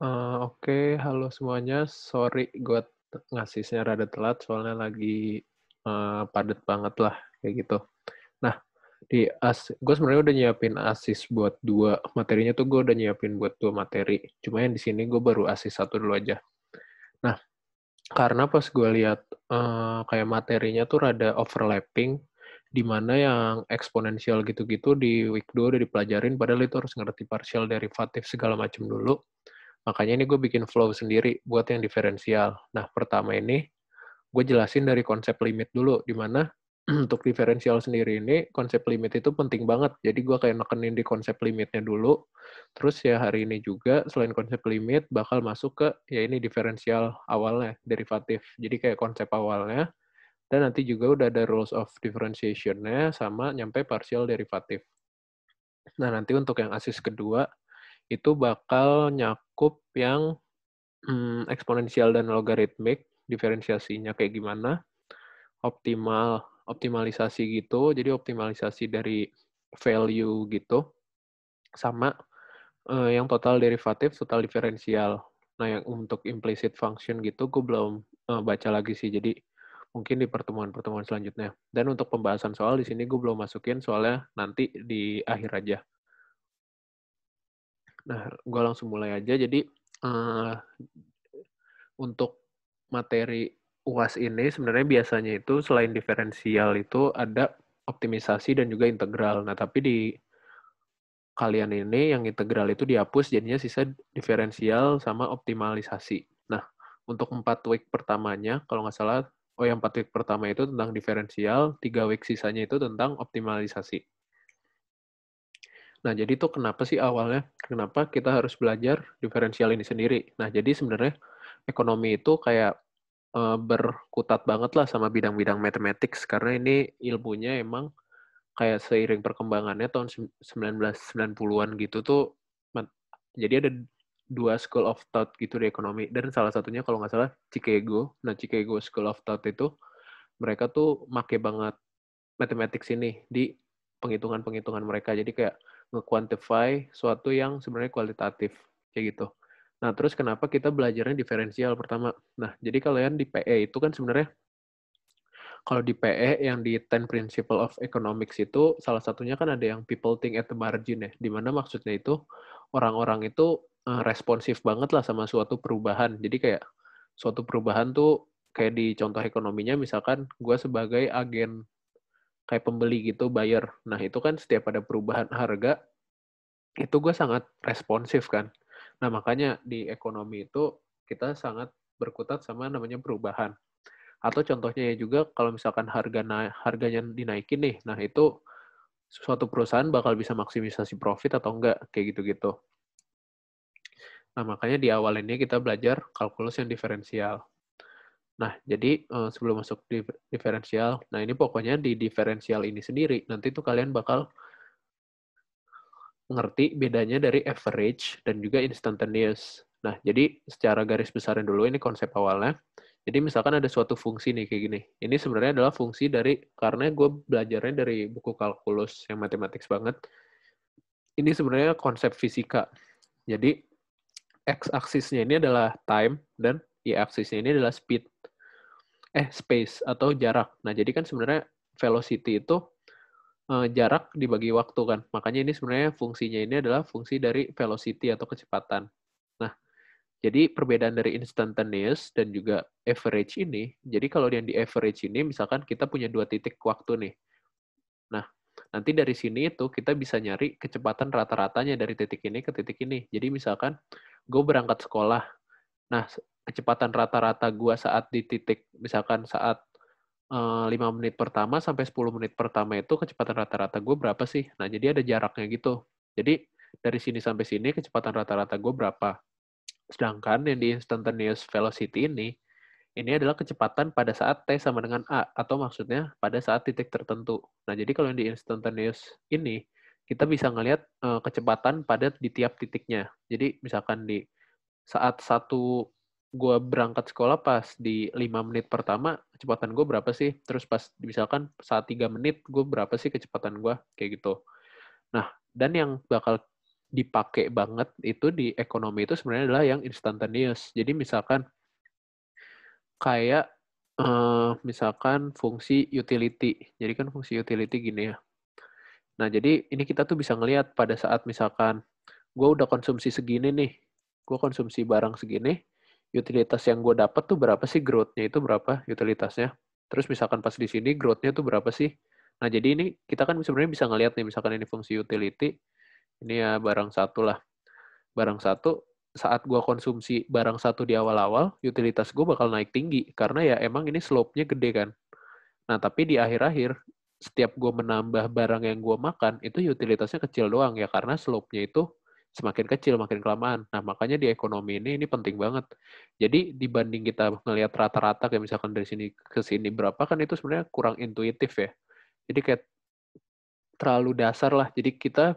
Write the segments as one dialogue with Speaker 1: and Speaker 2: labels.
Speaker 1: Uh, Oke, okay. halo semuanya. Sorry, gue ngasihnya rada telat soalnya lagi uh, padat banget lah kayak gitu. Nah, di as, gue sebenarnya udah nyiapin asis buat dua materinya tuh gue udah nyiapin buat dua materi. Cuma yang di sini gue baru asis satu dulu aja. Nah, karena pas gue lihat uh, kayak materinya tuh rada overlapping, di mana yang eksponensial gitu-gitu di week 2 udah dipelajarin, padahal itu harus ngerti partial derivatif segala macam dulu Makanya ini gue bikin flow sendiri buat yang diferensial. Nah, pertama ini gue jelasin dari konsep limit dulu, di mana untuk diferensial sendiri ini konsep limit itu penting banget. Jadi gue kayak nekenin di konsep limitnya dulu. Terus ya hari ini juga selain konsep limit bakal masuk ke ya ini diferensial awalnya, derivatif. Jadi kayak konsep awalnya. Dan nanti juga udah ada rules of differentiation-nya sama nyampe partial derivatif. Nah nanti untuk yang asis kedua, itu bakal nyakup yang hmm, eksponensial dan logaritmik, diferensiasinya kayak gimana, optimal, optimalisasi gitu, jadi optimalisasi dari value gitu, sama eh, yang total derivatif, total diferensial. Nah, yang untuk implicit function gitu, gue belum eh, baca lagi sih, jadi mungkin di pertemuan-pertemuan selanjutnya. Dan untuk pembahasan soal di sini gue belum masukin soalnya nanti di akhir aja. Nah, gue langsung mulai aja. Jadi uh, untuk materi UAS ini sebenarnya biasanya itu selain diferensial itu ada optimisasi dan juga integral. Nah, tapi di kalian ini yang integral itu dihapus jadinya sisa diferensial sama optimalisasi. Nah, untuk empat week pertamanya kalau nggak salah oh yang empat week pertama itu tentang diferensial, tiga week sisanya itu tentang optimalisasi. Nah, jadi itu kenapa sih awalnya, kenapa kita harus belajar diferensial ini sendiri. Nah, jadi sebenarnya ekonomi itu kayak uh, berkutat banget lah sama bidang-bidang matematik karena ini ilmunya emang kayak seiring perkembangannya tahun 1990-an gitu tuh jadi ada dua school of thought gitu di ekonomi dan salah satunya kalau nggak salah Chicago. Nah Chicago School of Thought itu mereka tuh make banget matematik sini di penghitungan-penghitungan mereka. Jadi kayak nge-quantify suatu yang sebenarnya kualitatif kayak gitu. Nah, terus kenapa kita belajarnya diferensial pertama? Nah, jadi kalian di PE itu kan sebenarnya kalau di PE yang di 10 Principle of Economics itu salah satunya kan ada yang people think at the margin ya, dimana maksudnya itu orang-orang itu eh, responsif banget lah sama suatu perubahan. Jadi kayak suatu perubahan tuh kayak di contoh ekonominya misalkan gue sebagai agen kayak pembeli gitu buyer. Nah itu kan setiap ada perubahan harga itu gue sangat responsif kan. Nah makanya di ekonomi itu kita sangat berkutat sama namanya perubahan. Atau contohnya ya juga kalau misalkan harga na harganya dinaikin nih, nah itu suatu perusahaan bakal bisa maksimisasi profit atau enggak kayak gitu-gitu. Nah makanya di awal ini kita belajar kalkulus yang diferensial. Nah, jadi uh, sebelum masuk di diferensial, nah ini pokoknya di diferensial ini sendiri, nanti tuh kalian bakal ngerti bedanya dari average dan juga instantaneous. Nah, jadi secara garis besarnya dulu, ini konsep awalnya. Jadi misalkan ada suatu fungsi nih kayak gini. Ini sebenarnya adalah fungsi dari, karena gue belajarnya dari buku kalkulus yang matematik banget. Ini sebenarnya konsep fisika. Jadi, x-aksisnya ini adalah time dan y-aksisnya ini adalah speed eh space atau jarak. Nah, jadi kan sebenarnya velocity itu uh, jarak dibagi waktu kan. Makanya ini sebenarnya fungsinya ini adalah fungsi dari velocity atau kecepatan. Nah, jadi perbedaan dari instantaneous dan juga average ini, jadi kalau yang di average ini misalkan kita punya dua titik waktu nih. Nah, nanti dari sini itu kita bisa nyari kecepatan rata-ratanya dari titik ini ke titik ini. Jadi misalkan gue berangkat sekolah Nah, kecepatan rata-rata gua saat di titik misalkan saat eh, lima 5 menit pertama sampai 10 menit pertama itu kecepatan rata-rata gue berapa sih? Nah, jadi ada jaraknya gitu. Jadi dari sini sampai sini kecepatan rata-rata gue berapa? Sedangkan yang di instantaneous velocity ini, ini adalah kecepatan pada saat T sama dengan A, atau maksudnya pada saat titik tertentu. Nah, jadi kalau yang di instantaneous ini, kita bisa ngelihat uh, kecepatan pada di tiap titiknya. Jadi misalkan di saat satu gue berangkat sekolah pas di lima menit pertama kecepatan gue berapa sih terus pas misalkan saat tiga menit gue berapa sih kecepatan gue kayak gitu nah dan yang bakal dipakai banget itu di ekonomi itu sebenarnya adalah yang instantaneous jadi misalkan kayak uh, misalkan fungsi utility jadi kan fungsi utility gini ya nah jadi ini kita tuh bisa ngelihat pada saat misalkan gue udah konsumsi segini nih gue konsumsi barang segini, utilitas yang gue dapat tuh berapa sih growth-nya itu berapa utilitasnya. Terus misalkan pas di sini growth-nya tuh berapa sih? Nah, jadi ini kita kan sebenarnya bisa ngelihat nih misalkan ini fungsi utility ini ya barang satu lah. Barang satu saat gue konsumsi barang satu di awal-awal, utilitas gue bakal naik tinggi karena ya emang ini slope-nya gede kan. Nah, tapi di akhir-akhir setiap gue menambah barang yang gue makan itu utilitasnya kecil doang ya karena slope-nya itu semakin kecil, makin kelamaan. Nah, makanya di ekonomi ini, ini penting banget. Jadi, dibanding kita ngelihat rata-rata kayak misalkan dari sini ke sini berapa, kan itu sebenarnya kurang intuitif ya. Jadi, kayak terlalu dasar lah. Jadi, kita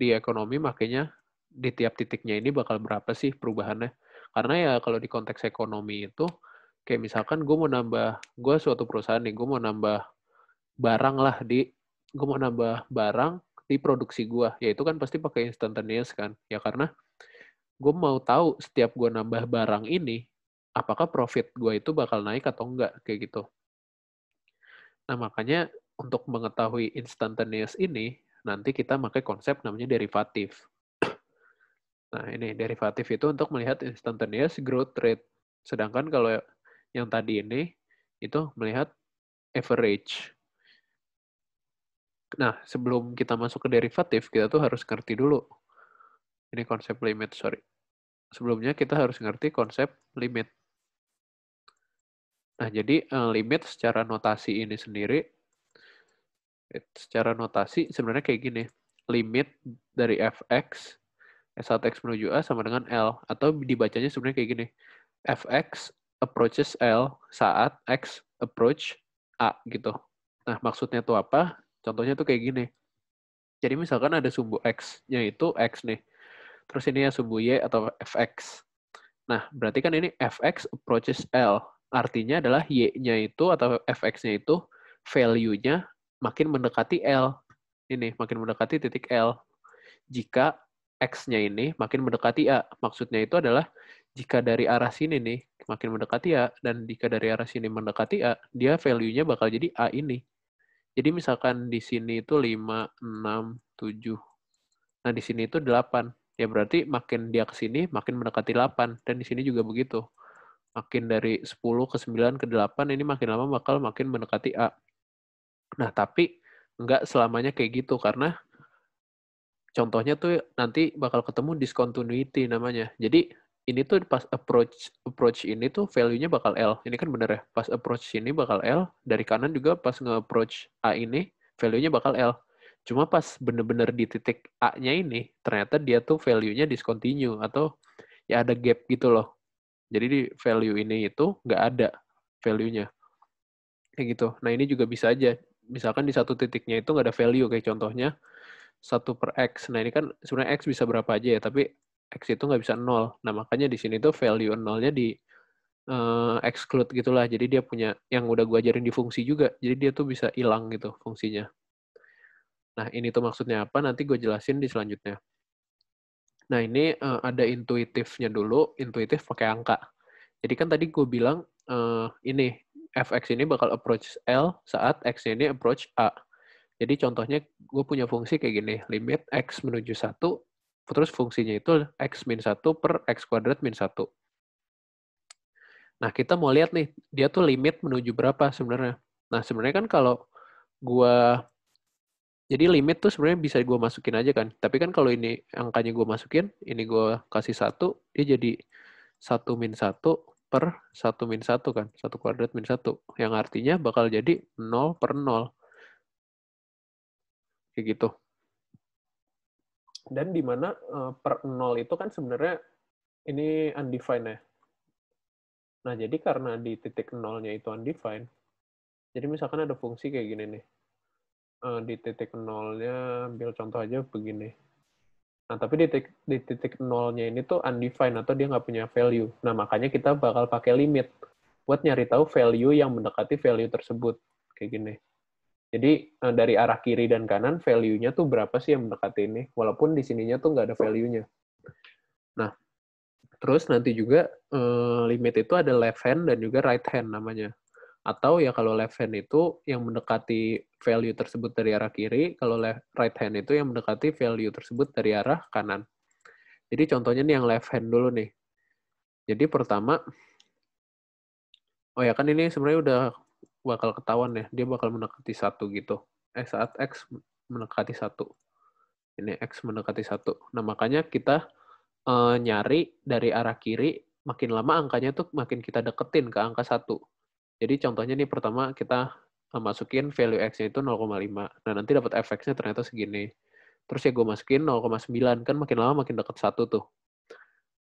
Speaker 1: di ekonomi makanya di tiap titiknya ini bakal berapa sih perubahannya. Karena ya kalau di konteks ekonomi itu, kayak misalkan gue mau nambah, gue suatu perusahaan nih, gue mau nambah barang lah di, gue mau nambah barang, di produksi gue ya, itu kan pasti pakai instantaneous kan ya karena gue mau tahu setiap gue nambah barang ini apakah profit gua itu bakal naik atau enggak kayak gitu nah makanya untuk mengetahui instantaneous ini nanti kita pakai konsep namanya derivatif nah ini derivatif itu untuk melihat instantaneous growth rate sedangkan kalau yang tadi ini itu melihat average Nah, sebelum kita masuk ke derivatif, kita tuh harus ngerti dulu. Ini konsep limit, sorry. Sebelumnya kita harus ngerti konsep limit. Nah, jadi eh, limit secara notasi ini sendiri, secara notasi sebenarnya kayak gini. Limit dari fx, S1x menuju A sama dengan L. Atau dibacanya sebenarnya kayak gini. fx approaches L saat x approach A gitu. Nah, maksudnya itu apa? Contohnya tuh kayak gini. Jadi misalkan ada sumbu X-nya itu X nih. Terus ini ya sumbu Y atau Fx. Nah, berarti kan ini Fx approaches L. Artinya adalah Y-nya itu atau Fx-nya itu value-nya makin mendekati L. Ini, makin mendekati titik L. Jika X-nya ini makin mendekati A. Maksudnya itu adalah jika dari arah sini nih makin mendekati A, dan jika dari arah sini mendekati A, dia value-nya bakal jadi A ini. Jadi misalkan di sini itu 5, 6, 7. Nah, di sini itu 8. Ya berarti makin dia ke sini, makin mendekati 8. Dan di sini juga begitu. Makin dari 10 ke 9 ke 8, ini makin lama bakal makin mendekati A. Nah, tapi nggak selamanya kayak gitu. Karena contohnya tuh nanti bakal ketemu discontinuity namanya. Jadi ini tuh pas approach approach ini tuh value-nya bakal L. Ini kan bener ya. Pas approach ini bakal L, dari kanan juga pas nge-approach A ini value-nya bakal L. Cuma pas bener-bener di titik A-nya ini, ternyata dia tuh value-nya discontinue atau ya ada gap gitu loh. Jadi di value ini itu nggak ada value-nya. Kayak gitu. Nah ini juga bisa aja. Misalkan di satu titiknya itu nggak ada value kayak contohnya satu per X. Nah ini kan sebenarnya X bisa berapa aja ya, tapi x itu nggak bisa nol. Nah makanya di sini tuh value nolnya di uh, exclude gitulah. Jadi dia punya yang udah gue ajarin di fungsi juga. Jadi dia tuh bisa hilang gitu fungsinya. Nah ini tuh maksudnya apa? Nanti gue jelasin di selanjutnya. Nah ini uh, ada intuitifnya dulu. Intuitif pakai angka. Jadi kan tadi gue bilang uh, ini fx ini bakal approach L saat x ini approach A. Jadi contohnya gue punya fungsi kayak gini, limit x menuju 1 terus fungsinya itu x min 1 per x kuadrat min 1. Nah, kita mau lihat nih, dia tuh limit menuju berapa sebenarnya. Nah, sebenarnya kan kalau gua jadi limit tuh sebenarnya bisa gua masukin aja kan. Tapi kan kalau ini angkanya gua masukin, ini gua kasih 1, dia jadi 1 min 1 per 1 min 1 kan. 1 kuadrat min 1. Yang artinya bakal jadi 0 per 0. Kayak gitu dan di mana uh, per nol itu kan sebenarnya ini undefined ya. Nah, jadi karena di titik nolnya itu undefined, jadi misalkan ada fungsi kayak gini nih. Uh, di titik nolnya, ambil contoh aja begini. Nah, tapi di titik, di titik nolnya ini tuh undefined atau dia nggak punya value. Nah, makanya kita bakal pakai limit buat nyari tahu value yang mendekati value tersebut. Kayak gini. Jadi eh, dari arah kiri dan kanan value-nya tuh berapa sih yang mendekati ini? Walaupun di sininya tuh nggak ada value-nya. Nah, terus nanti juga eh, limit itu ada left hand dan juga right hand namanya. Atau ya kalau left hand itu yang mendekati value tersebut dari arah kiri, kalau right hand itu yang mendekati value tersebut dari arah kanan. Jadi contohnya nih yang left hand dulu nih. Jadi pertama, oh ya kan ini sebenarnya udah bakal ketahuan ya dia bakal mendekati satu gitu eh saat x mendekati satu ini x mendekati satu nah makanya kita uh, nyari dari arah kiri makin lama angkanya tuh makin kita deketin ke angka satu jadi contohnya nih pertama kita eh, masukin value x-nya itu 0,5. Nah, nanti dapat fx-nya ternyata segini. Terus ya gue masukin 0,9. Kan makin lama makin deket satu tuh.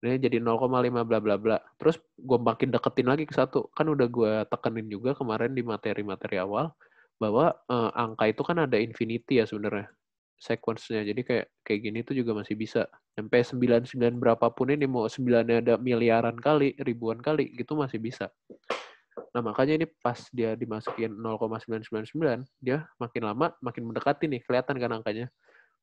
Speaker 1: Nah, jadi 0,5 bla bla bla. Terus gue makin deketin lagi ke satu. Kan udah gue tekenin juga kemarin di materi-materi awal bahwa uh, angka itu kan ada infinity ya sebenarnya sequence-nya. Jadi kayak kayak gini tuh juga masih bisa. Sampai 99 berapapun ini mau 9 ada miliaran kali, ribuan kali gitu masih bisa. Nah, makanya ini pas dia dimasukin 0,999, dia makin lama makin mendekati nih kelihatan kan angkanya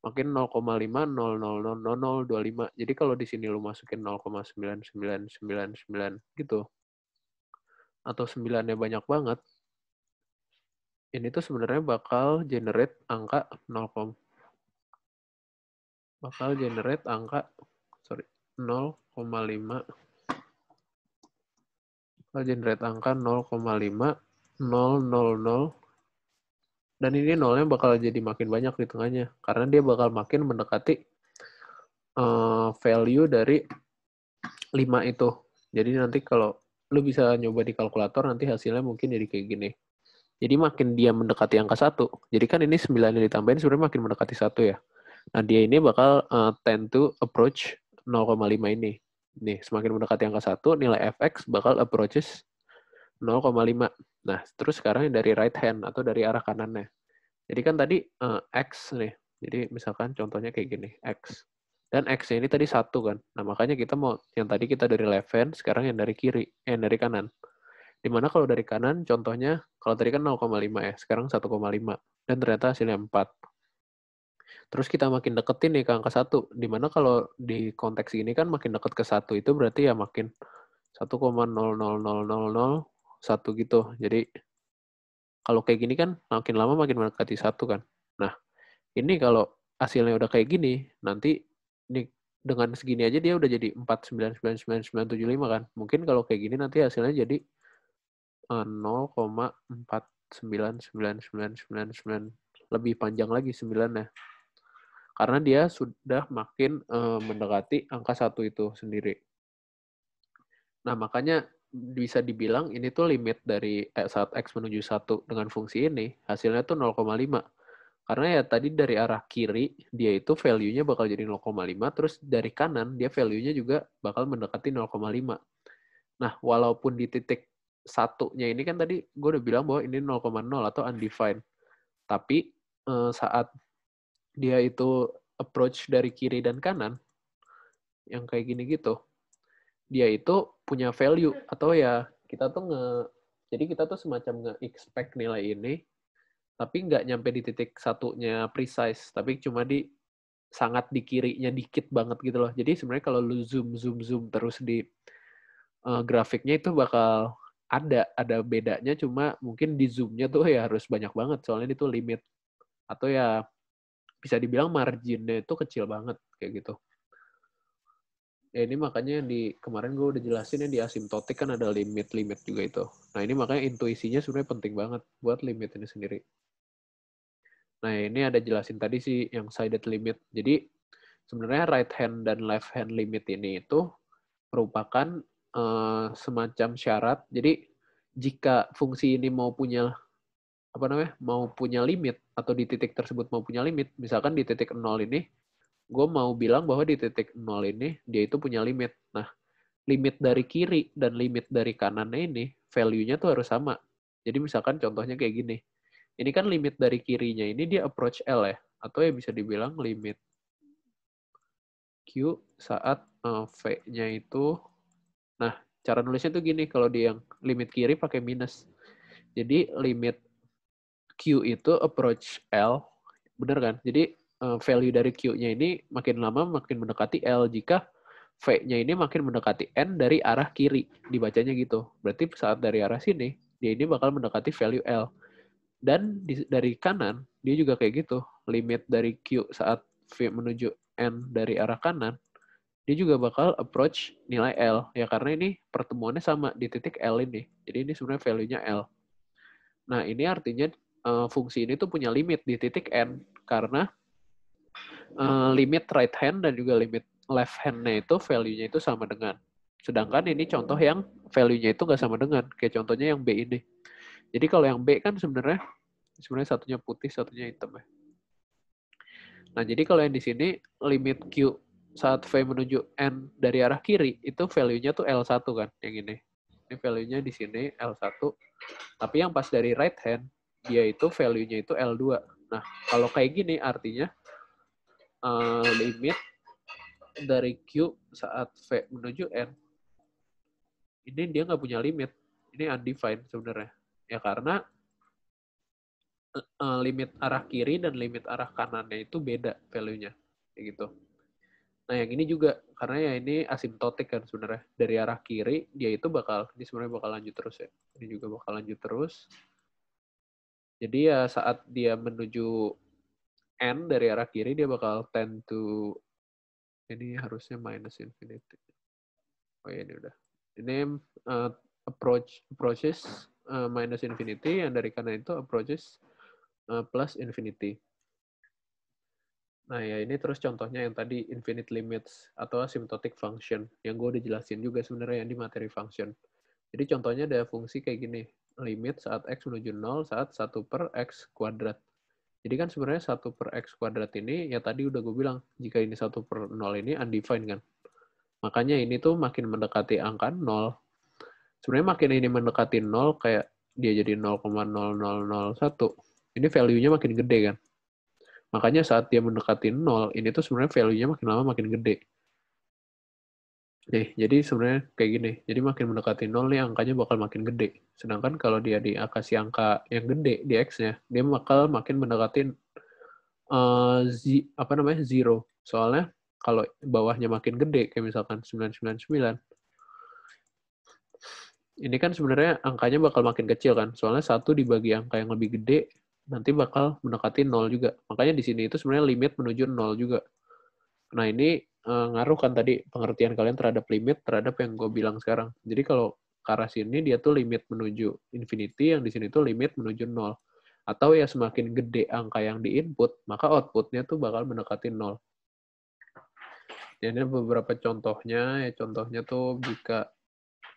Speaker 1: makin 0,5000025. Jadi kalau di sini lu masukin 0,9999 gitu. Atau 9-nya banyak banget. Ini tuh sebenarnya bakal generate angka 0, bakal generate angka sorry 0,5 bakal generate angka 0,5 000 dan ini nolnya bakal jadi makin banyak di tengahnya karena dia bakal makin mendekati uh, value dari 5 itu jadi nanti kalau lu bisa nyoba di kalkulator nanti hasilnya mungkin jadi kayak gini jadi makin dia mendekati angka satu jadi kan ini 9 yang ditambahin sebenarnya makin mendekati satu ya nah dia ini bakal uh, tend to approach 0,5 ini nih semakin mendekati angka satu nilai fx bakal approaches 0,5. Nah, terus sekarang dari right hand atau dari arah kanannya. Jadi kan tadi uh, X nih. Jadi misalkan contohnya kayak gini, X. Dan X ini tadi satu kan. Nah, makanya kita mau, yang tadi kita dari left hand, sekarang yang dari kiri, eh, dari kanan. Dimana kalau dari kanan, contohnya, kalau tadi kan 0,5 ya, sekarang 1,5. Dan ternyata hasilnya 4. Terus kita makin deketin nih ke angka 1. Dimana kalau di konteks ini kan makin deket ke satu itu berarti ya makin nol satu gitu. Jadi kalau kayak gini kan makin lama makin mendekati satu kan. Nah ini kalau hasilnya udah kayak gini, nanti ini dengan segini aja dia udah jadi lima kan. Mungkin kalau kayak gini nanti hasilnya jadi eh, sembilan lebih panjang lagi 9 ya. Karena dia sudah makin eh, mendekati angka satu itu sendiri. Nah, makanya bisa dibilang ini tuh limit dari eh, saat X menuju satu dengan fungsi ini, hasilnya tuh 0,5. Karena ya tadi dari arah kiri, dia itu value-nya bakal jadi 0,5, terus dari kanan, dia value-nya juga bakal mendekati 0,5. Nah, walaupun di titik satunya ini kan tadi gue udah bilang bahwa ini 0,0 atau undefined. Tapi eh, saat dia itu approach dari kiri dan kanan, yang kayak gini gitu, dia itu punya value atau ya kita tuh nge jadi kita tuh semacam nge-expect nilai ini tapi nggak nyampe di titik satunya precise tapi cuma di sangat di kirinya dikit banget gitu loh jadi sebenarnya kalau lu zoom zoom zoom terus di uh, grafiknya itu bakal ada ada bedanya cuma mungkin di zoomnya tuh ya harus banyak banget soalnya itu limit atau ya bisa dibilang marginnya itu kecil banget kayak gitu ya ini makanya di kemarin gue udah jelasin yang di asimptotik kan ada limit-limit juga itu. Nah ini makanya intuisinya sebenarnya penting banget buat limit ini sendiri. Nah ini ada jelasin tadi sih yang sided limit. Jadi sebenarnya right hand dan left hand limit ini itu merupakan uh, semacam syarat. Jadi jika fungsi ini mau punya apa namanya mau punya limit atau di titik tersebut mau punya limit, misalkan di titik nol ini gue mau bilang bahwa di titik nol ini dia itu punya limit. Nah, limit dari kiri dan limit dari kanannya ini value-nya tuh harus sama. Jadi misalkan contohnya kayak gini. Ini kan limit dari kirinya ini dia approach L ya. Atau ya bisa dibilang limit Q saat eh, V-nya itu. Nah, cara nulisnya tuh gini. Kalau dia yang limit kiri pakai minus. Jadi limit Q itu approach L. Bener kan? Jadi Eh, value dari Q-nya ini makin lama makin mendekati L jika V-nya ini makin mendekati N dari arah kiri. Dibacanya gitu. Berarti saat dari arah sini, dia ini bakal mendekati value L. Dan di, dari kanan, dia juga kayak gitu. Limit dari Q saat V menuju N dari arah kanan, dia juga bakal approach nilai L. Ya karena ini pertemuannya sama di titik L ini. Jadi ini sebenarnya value-nya L. Nah ini artinya uh, fungsi ini tuh punya limit di titik N. Karena Eh, limit right hand dan juga limit left hand-nya itu value-nya itu sama dengan. Sedangkan ini contoh yang value-nya itu nggak sama dengan. Kayak contohnya yang B ini. Jadi kalau yang B kan sebenarnya sebenarnya satunya putih, satunya hitam ya. Nah, jadi kalau yang di sini limit Q saat V menuju N dari arah kiri, itu value-nya tuh L1 kan, yang ini. Ini value-nya di sini L1. Tapi yang pas dari right hand, dia itu value-nya itu L2. Nah, kalau kayak gini artinya uh, eh, limit dari Q saat V menuju N, ini dia nggak punya limit. Ini undefined sebenarnya. Ya karena uh, limit arah kiri dan limit arah kanannya itu beda value-nya. Kayak gitu. Nah yang ini juga, karena ya ini asimptotik kan sebenarnya. Dari arah kiri, dia itu bakal, ini sebenarnya bakal lanjut terus ya. Ini juga bakal lanjut terus. Jadi ya saat dia menuju N dari arah kiri dia bakal tend to ini harusnya minus infinity. Oh ya ini udah. Ini uh, approach approaches uh, minus infinity yang dari kanan itu approaches uh, plus infinity. Nah ya ini terus contohnya yang tadi infinite limits atau asymptotic function yang gue udah jelasin juga sebenarnya yang di materi function. Jadi contohnya ada fungsi kayak gini, limit saat x menuju 0 saat 1 per x kuadrat. Jadi kan sebenarnya satu per X kuadrat ini, ya tadi udah gue bilang, jika ini satu per 0 ini undefined kan. Makanya ini tuh makin mendekati angka 0. Sebenarnya makin ini mendekati 0, kayak dia jadi 0,0001. Ini value-nya makin gede kan. Makanya saat dia mendekati 0, ini tuh sebenarnya value-nya makin lama makin gede. Nih, jadi sebenarnya kayak gini. Jadi makin mendekati nol nih angkanya bakal makin gede. Sedangkan kalau dia di kasih angka yang gede di x-nya, dia bakal makin mendekati uh, eh, z, apa namanya zero. Soalnya kalau bawahnya makin gede, kayak misalkan 999, ini kan sebenarnya angkanya bakal makin kecil kan. Soalnya satu dibagi angka yang lebih gede, nanti bakal mendekati nol juga. Makanya di sini itu sebenarnya limit menuju nol juga. Nah ini uh, ngaruh kan tadi pengertian kalian terhadap limit terhadap yang gue bilang sekarang. Jadi kalau ke arah sini dia tuh limit menuju infinity, yang di sini tuh limit menuju nol. Atau ya semakin gede angka yang di input maka outputnya tuh bakal mendekati nol. Jadi beberapa contohnya, ya contohnya tuh jika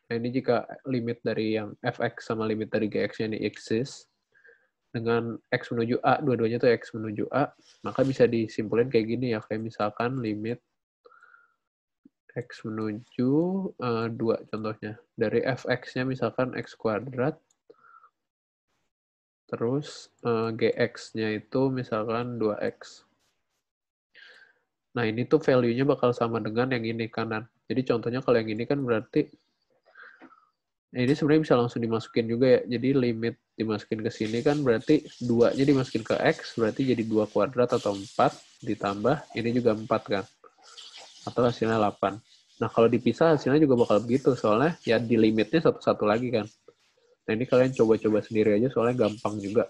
Speaker 1: nah ini jika limit dari yang fx sama limit dari gx ini exist, dengan x menuju a, dua-duanya tuh x menuju a, maka bisa disimpulin kayak gini ya, kayak misalkan limit X menuju uh, eh, 2 contohnya. Dari fx-nya misalkan x kuadrat, terus uh, eh, gx-nya itu misalkan 2x. Nah, ini tuh value-nya bakal sama dengan yang ini kanan. Jadi contohnya kalau yang ini kan berarti ini sebenarnya bisa langsung dimasukin juga ya. Jadi limit dimasukin ke sini kan berarti 2-nya dimasukin ke X, berarti jadi 2 kuadrat atau 4 ditambah ini juga 4 kan. Atau hasilnya 8. Nah, kalau dipisah hasilnya juga bakal begitu, soalnya ya di limitnya satu-satu lagi kan. Nah, ini kalian coba-coba sendiri aja, soalnya gampang juga.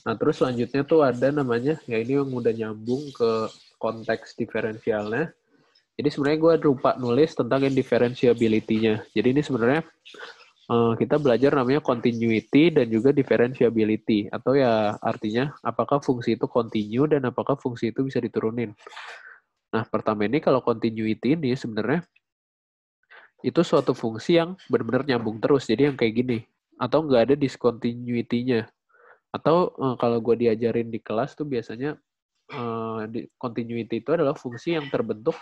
Speaker 1: Nah, terus selanjutnya tuh ada namanya, ya ini yang udah nyambung ke konteks diferensialnya. Jadi sebenarnya gue lupa nulis tentang indifferentiability-nya. Jadi ini sebenarnya eh, kita belajar namanya continuity dan juga differentiability. Atau ya artinya apakah fungsi itu continue dan apakah fungsi itu bisa diturunin. Nah, pertama ini kalau continuity ini sebenarnya itu suatu fungsi yang benar-benar nyambung terus. Jadi yang kayak gini. Atau nggak ada discontinuity-nya. Atau eh, kalau gue diajarin di kelas tuh biasanya eh, continuity itu adalah fungsi yang terbentuk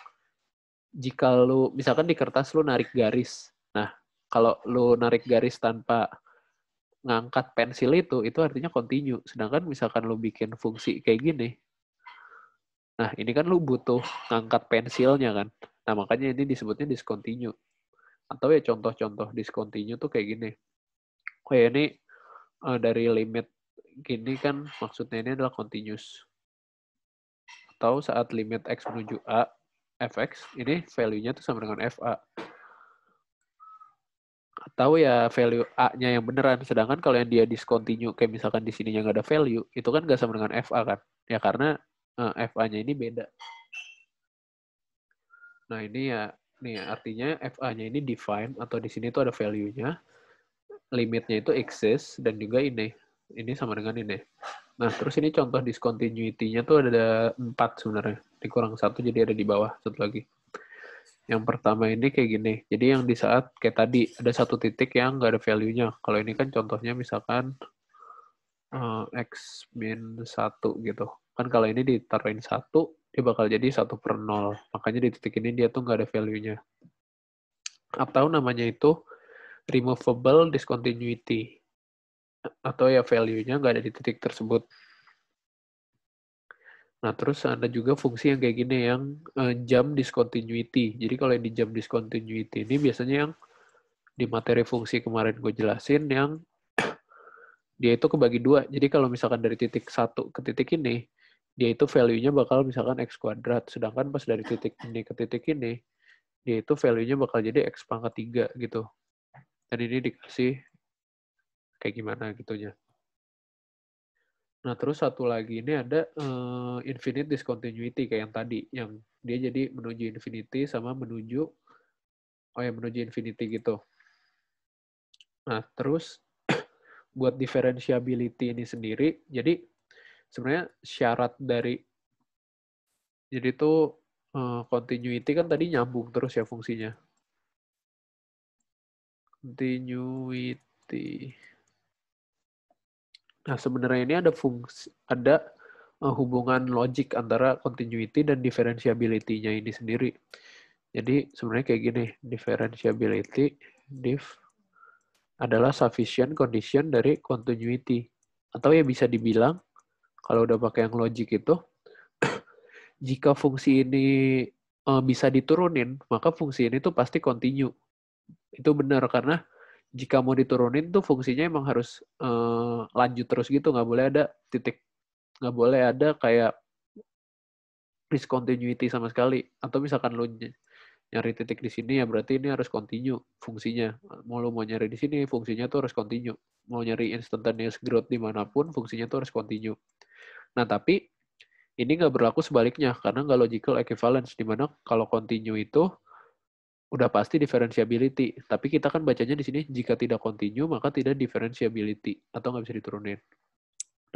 Speaker 1: jika lu, misalkan di kertas lu narik garis. Nah, kalau lu narik garis tanpa ngangkat pensil itu, itu artinya continue. Sedangkan misalkan lu bikin fungsi kayak gini, Nah, ini kan lu butuh ngangkat pensilnya kan. Nah, makanya ini disebutnya discontinue. Atau ya contoh-contoh discontinue tuh kayak gini. Oh ya, ini uh, dari limit gini kan maksudnya ini adalah continuous. Atau saat limit X menuju A, fx, ini value-nya tuh sama dengan fa. Atau ya value A-nya yang beneran. Sedangkan kalau yang dia discontinue, kayak misalkan di yang nggak ada value, itu kan nggak sama dengan fa kan. Ya karena uh, eh, FA-nya ini beda. Nah, ini ya nih ya, artinya FA-nya ini define atau di sini itu ada value-nya. Limitnya itu exist dan juga ini. Ini sama dengan ini. Nah, terus ini contoh discontinuity-nya tuh ada empat sebenarnya. Dikurang satu jadi ada di bawah satu lagi. Yang pertama ini kayak gini. Jadi yang di saat kayak tadi ada satu titik yang nggak ada value-nya. Kalau ini kan contohnya misalkan uh, x min satu gitu kan kalau ini ditaruhin satu dia bakal jadi satu per nol makanya di titik ini dia tuh nggak ada value-nya atau namanya itu removable discontinuity atau ya value-nya nggak ada di titik tersebut Nah, terus ada juga fungsi yang kayak gini yang uh, jam discontinuity. Jadi kalau yang di jam discontinuity ini biasanya yang di materi fungsi kemarin gue jelasin yang dia itu kebagi dua. Jadi kalau misalkan dari titik satu ke titik ini, dia itu value-nya bakal misalkan x kuadrat. Sedangkan pas dari titik ini ke titik ini, dia itu value-nya bakal jadi x pangkat 3 gitu. Dan ini dikasih kayak gimana gitunya. Nah, terus satu lagi ini ada uh, infinite discontinuity kayak yang tadi, yang dia jadi menuju infinity sama menuju, oh ya menuju infinity gitu. Nah, terus buat differentiability ini sendiri, jadi sebenarnya syarat dari jadi itu eh, continuity kan tadi nyambung terus ya fungsinya. Continuity. Nah, sebenarnya ini ada fungsi ada eh, hubungan logik antara continuity dan differentiability-nya ini sendiri. Jadi sebenarnya kayak gini, differentiability diff adalah sufficient condition dari continuity atau ya bisa dibilang kalau udah pakai yang logik itu, jika fungsi ini uh, bisa diturunin, maka fungsi ini tuh pasti continue. Itu benar karena jika mau diturunin tuh fungsinya emang harus uh, lanjut terus gitu, nggak boleh ada titik, nggak boleh ada kayak discontinuity sama sekali. Atau misalkan lu nyari titik di sini ya berarti ini harus continue fungsinya. Mau lu mau nyari di sini fungsinya tuh harus continue. Mau nyari instantaneous growth dimanapun fungsinya tuh harus continue. Nah, tapi ini nggak berlaku sebaliknya, karena nggak logical equivalence, di mana kalau continue itu udah pasti differentiability. Tapi kita kan bacanya di sini, jika tidak continue, maka tidak differentiability, atau nggak bisa diturunin.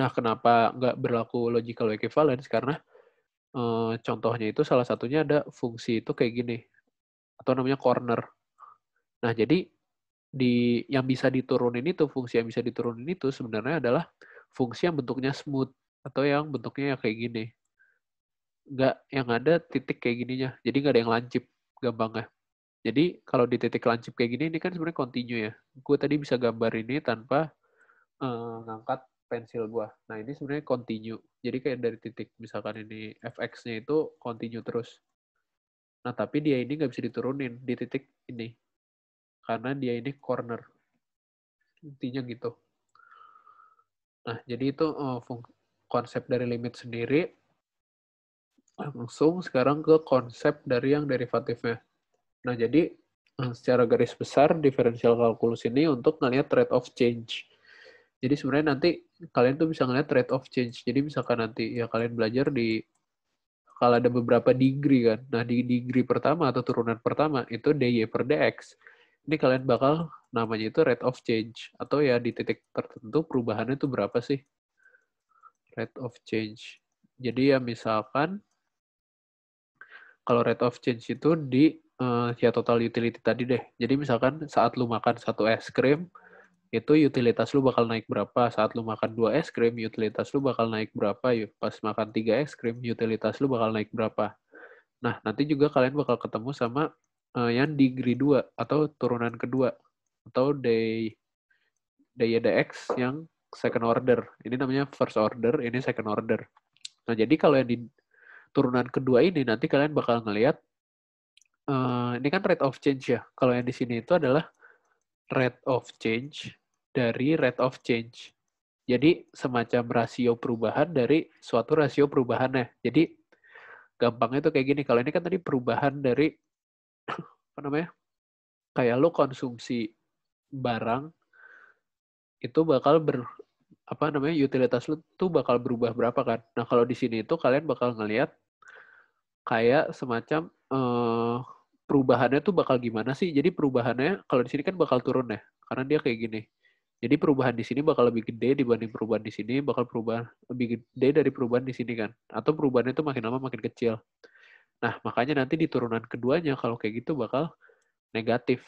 Speaker 1: Nah, kenapa nggak berlaku logical equivalence? Karena e, contohnya itu salah satunya ada fungsi itu kayak gini, atau namanya corner. Nah, jadi di yang bisa diturunin itu, fungsi yang bisa diturunin itu sebenarnya adalah fungsi yang bentuknya smooth atau yang bentuknya ya kayak gini nggak yang ada titik kayak gininya jadi nggak ada yang lancip gampangnya jadi kalau di titik lancip kayak gini ini kan sebenarnya continue ya gue tadi bisa gambar ini tanpa uh, ngangkat pensil gue nah ini sebenarnya continue jadi kayak dari titik misalkan ini fx-nya itu continue terus nah tapi dia ini nggak bisa diturunin di titik ini karena dia ini corner intinya gitu nah jadi itu uh, eh, fungsi konsep dari limit sendiri langsung sekarang ke konsep dari yang derivatifnya. Nah, jadi eh, secara garis besar differential calculus ini untuk ngelihat rate of change. Jadi sebenarnya nanti kalian tuh bisa ngelihat rate of change. Jadi misalkan nanti ya kalian belajar di kalau ada beberapa degree kan. Nah, di degree pertama atau turunan pertama itu dy per dx. Ini kalian bakal namanya itu rate of change atau ya di titik tertentu perubahannya itu berapa sih? rate of change. Jadi ya misalkan kalau rate of change itu di uh, ya total utility tadi deh. Jadi misalkan saat lu makan satu es krim, itu utilitas lu bakal naik berapa. Saat lu makan dua es krim, utilitas lu bakal naik berapa. Pas makan tiga es krim, utilitas lu bakal naik berapa. Nah, nanti juga kalian bakal ketemu sama uh, yang degree dua atau turunan kedua atau day day DX yang second order. Ini namanya first order, ini second order. Nah, jadi kalau yang di turunan kedua ini nanti kalian bakal ngelihat uh, eh, ini kan rate of change ya. Kalau yang di sini itu adalah rate of change dari rate of change. Jadi semacam rasio perubahan dari suatu rasio perubahannya. Jadi gampangnya itu kayak gini. Kalau ini kan tadi perubahan dari apa namanya? Kayak lo konsumsi barang itu bakal ber, apa namanya utilitas lu tuh bakal berubah berapa kan. Nah kalau di sini itu kalian bakal ngelihat kayak semacam uh, perubahannya tuh bakal gimana sih? Jadi perubahannya kalau di sini kan bakal turun ya, karena dia kayak gini. Jadi perubahan di sini bakal lebih gede dibanding perubahan di sini, bakal perubahan lebih gede dari perubahan di sini kan? Atau perubahannya tuh makin lama makin kecil. Nah makanya nanti di turunan keduanya kalau kayak gitu bakal negatif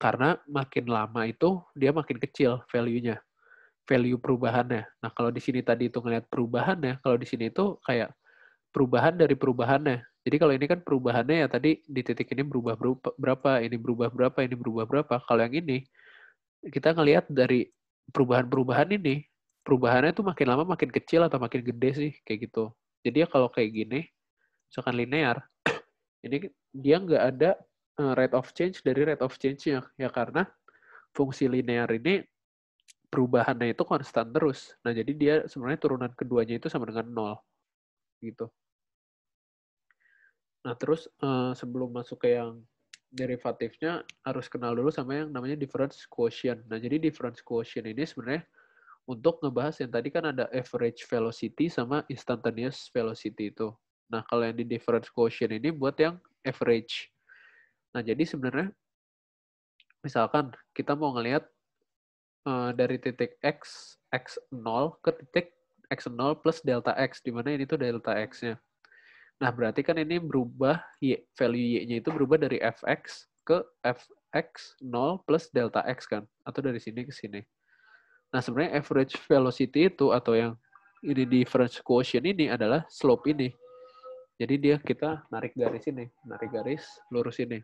Speaker 1: karena makin lama itu dia makin kecil value-nya value perubahannya. Nah, kalau di sini tadi itu ngelihat perubahannya, kalau di sini itu kayak perubahan dari perubahannya. Jadi kalau ini kan perubahannya ya tadi di titik ini berubah berapa, ini berubah berapa, ini berubah berapa. Kalau yang ini kita ngelihat dari perubahan-perubahan ini, perubahannya itu makin lama makin kecil atau makin gede sih kayak gitu. Jadi ya kalau kayak gini, misalkan linear, ini dia nggak ada eh, rate of change dari rate of change-nya ya karena fungsi linear ini perubahannya itu konstan terus. Nah, jadi dia sebenarnya turunan keduanya itu sama dengan nol. Gitu. Nah, terus uh, sebelum masuk ke yang derivatifnya, harus kenal dulu sama yang namanya difference quotient. Nah, jadi difference quotient ini sebenarnya untuk ngebahas yang tadi kan ada average velocity sama instantaneous velocity itu. Nah, kalau yang di difference quotient ini buat yang average. Nah, jadi sebenarnya misalkan kita mau ngelihat Eh, dari titik X, X0 ke titik X0 plus delta X, di mana ini tuh delta X-nya. Nah, berarti kan ini berubah, y, value Y-nya itu berubah dari fx ke fx0 plus delta x kan, atau dari sini ke sini. Nah, sebenarnya average velocity itu atau yang ini difference quotient ini adalah slope ini. Jadi dia kita narik garis ini, narik garis lurus ini.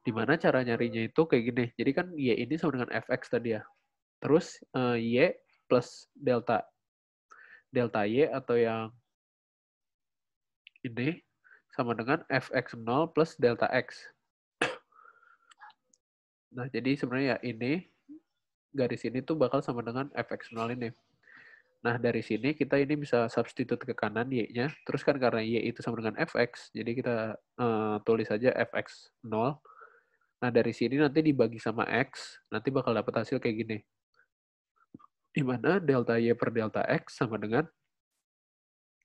Speaker 1: Dimana cara nyarinya itu kayak gini. Jadi kan Y ini sama dengan Fx tadi ya. Terus uh, Y plus delta. Delta Y atau yang ini sama dengan Fx0 plus delta X. Nah, jadi sebenarnya ya ini garis ini tuh bakal sama dengan Fx0 ini. Nah, dari sini kita ini bisa substitute ke kanan Y-nya. Terus kan karena Y itu sama dengan Fx, jadi kita uh, tulis aja Fx0 Nah, dari sini nanti dibagi sama X, nanti bakal dapat hasil kayak gini. Di mana delta Y per delta X sama dengan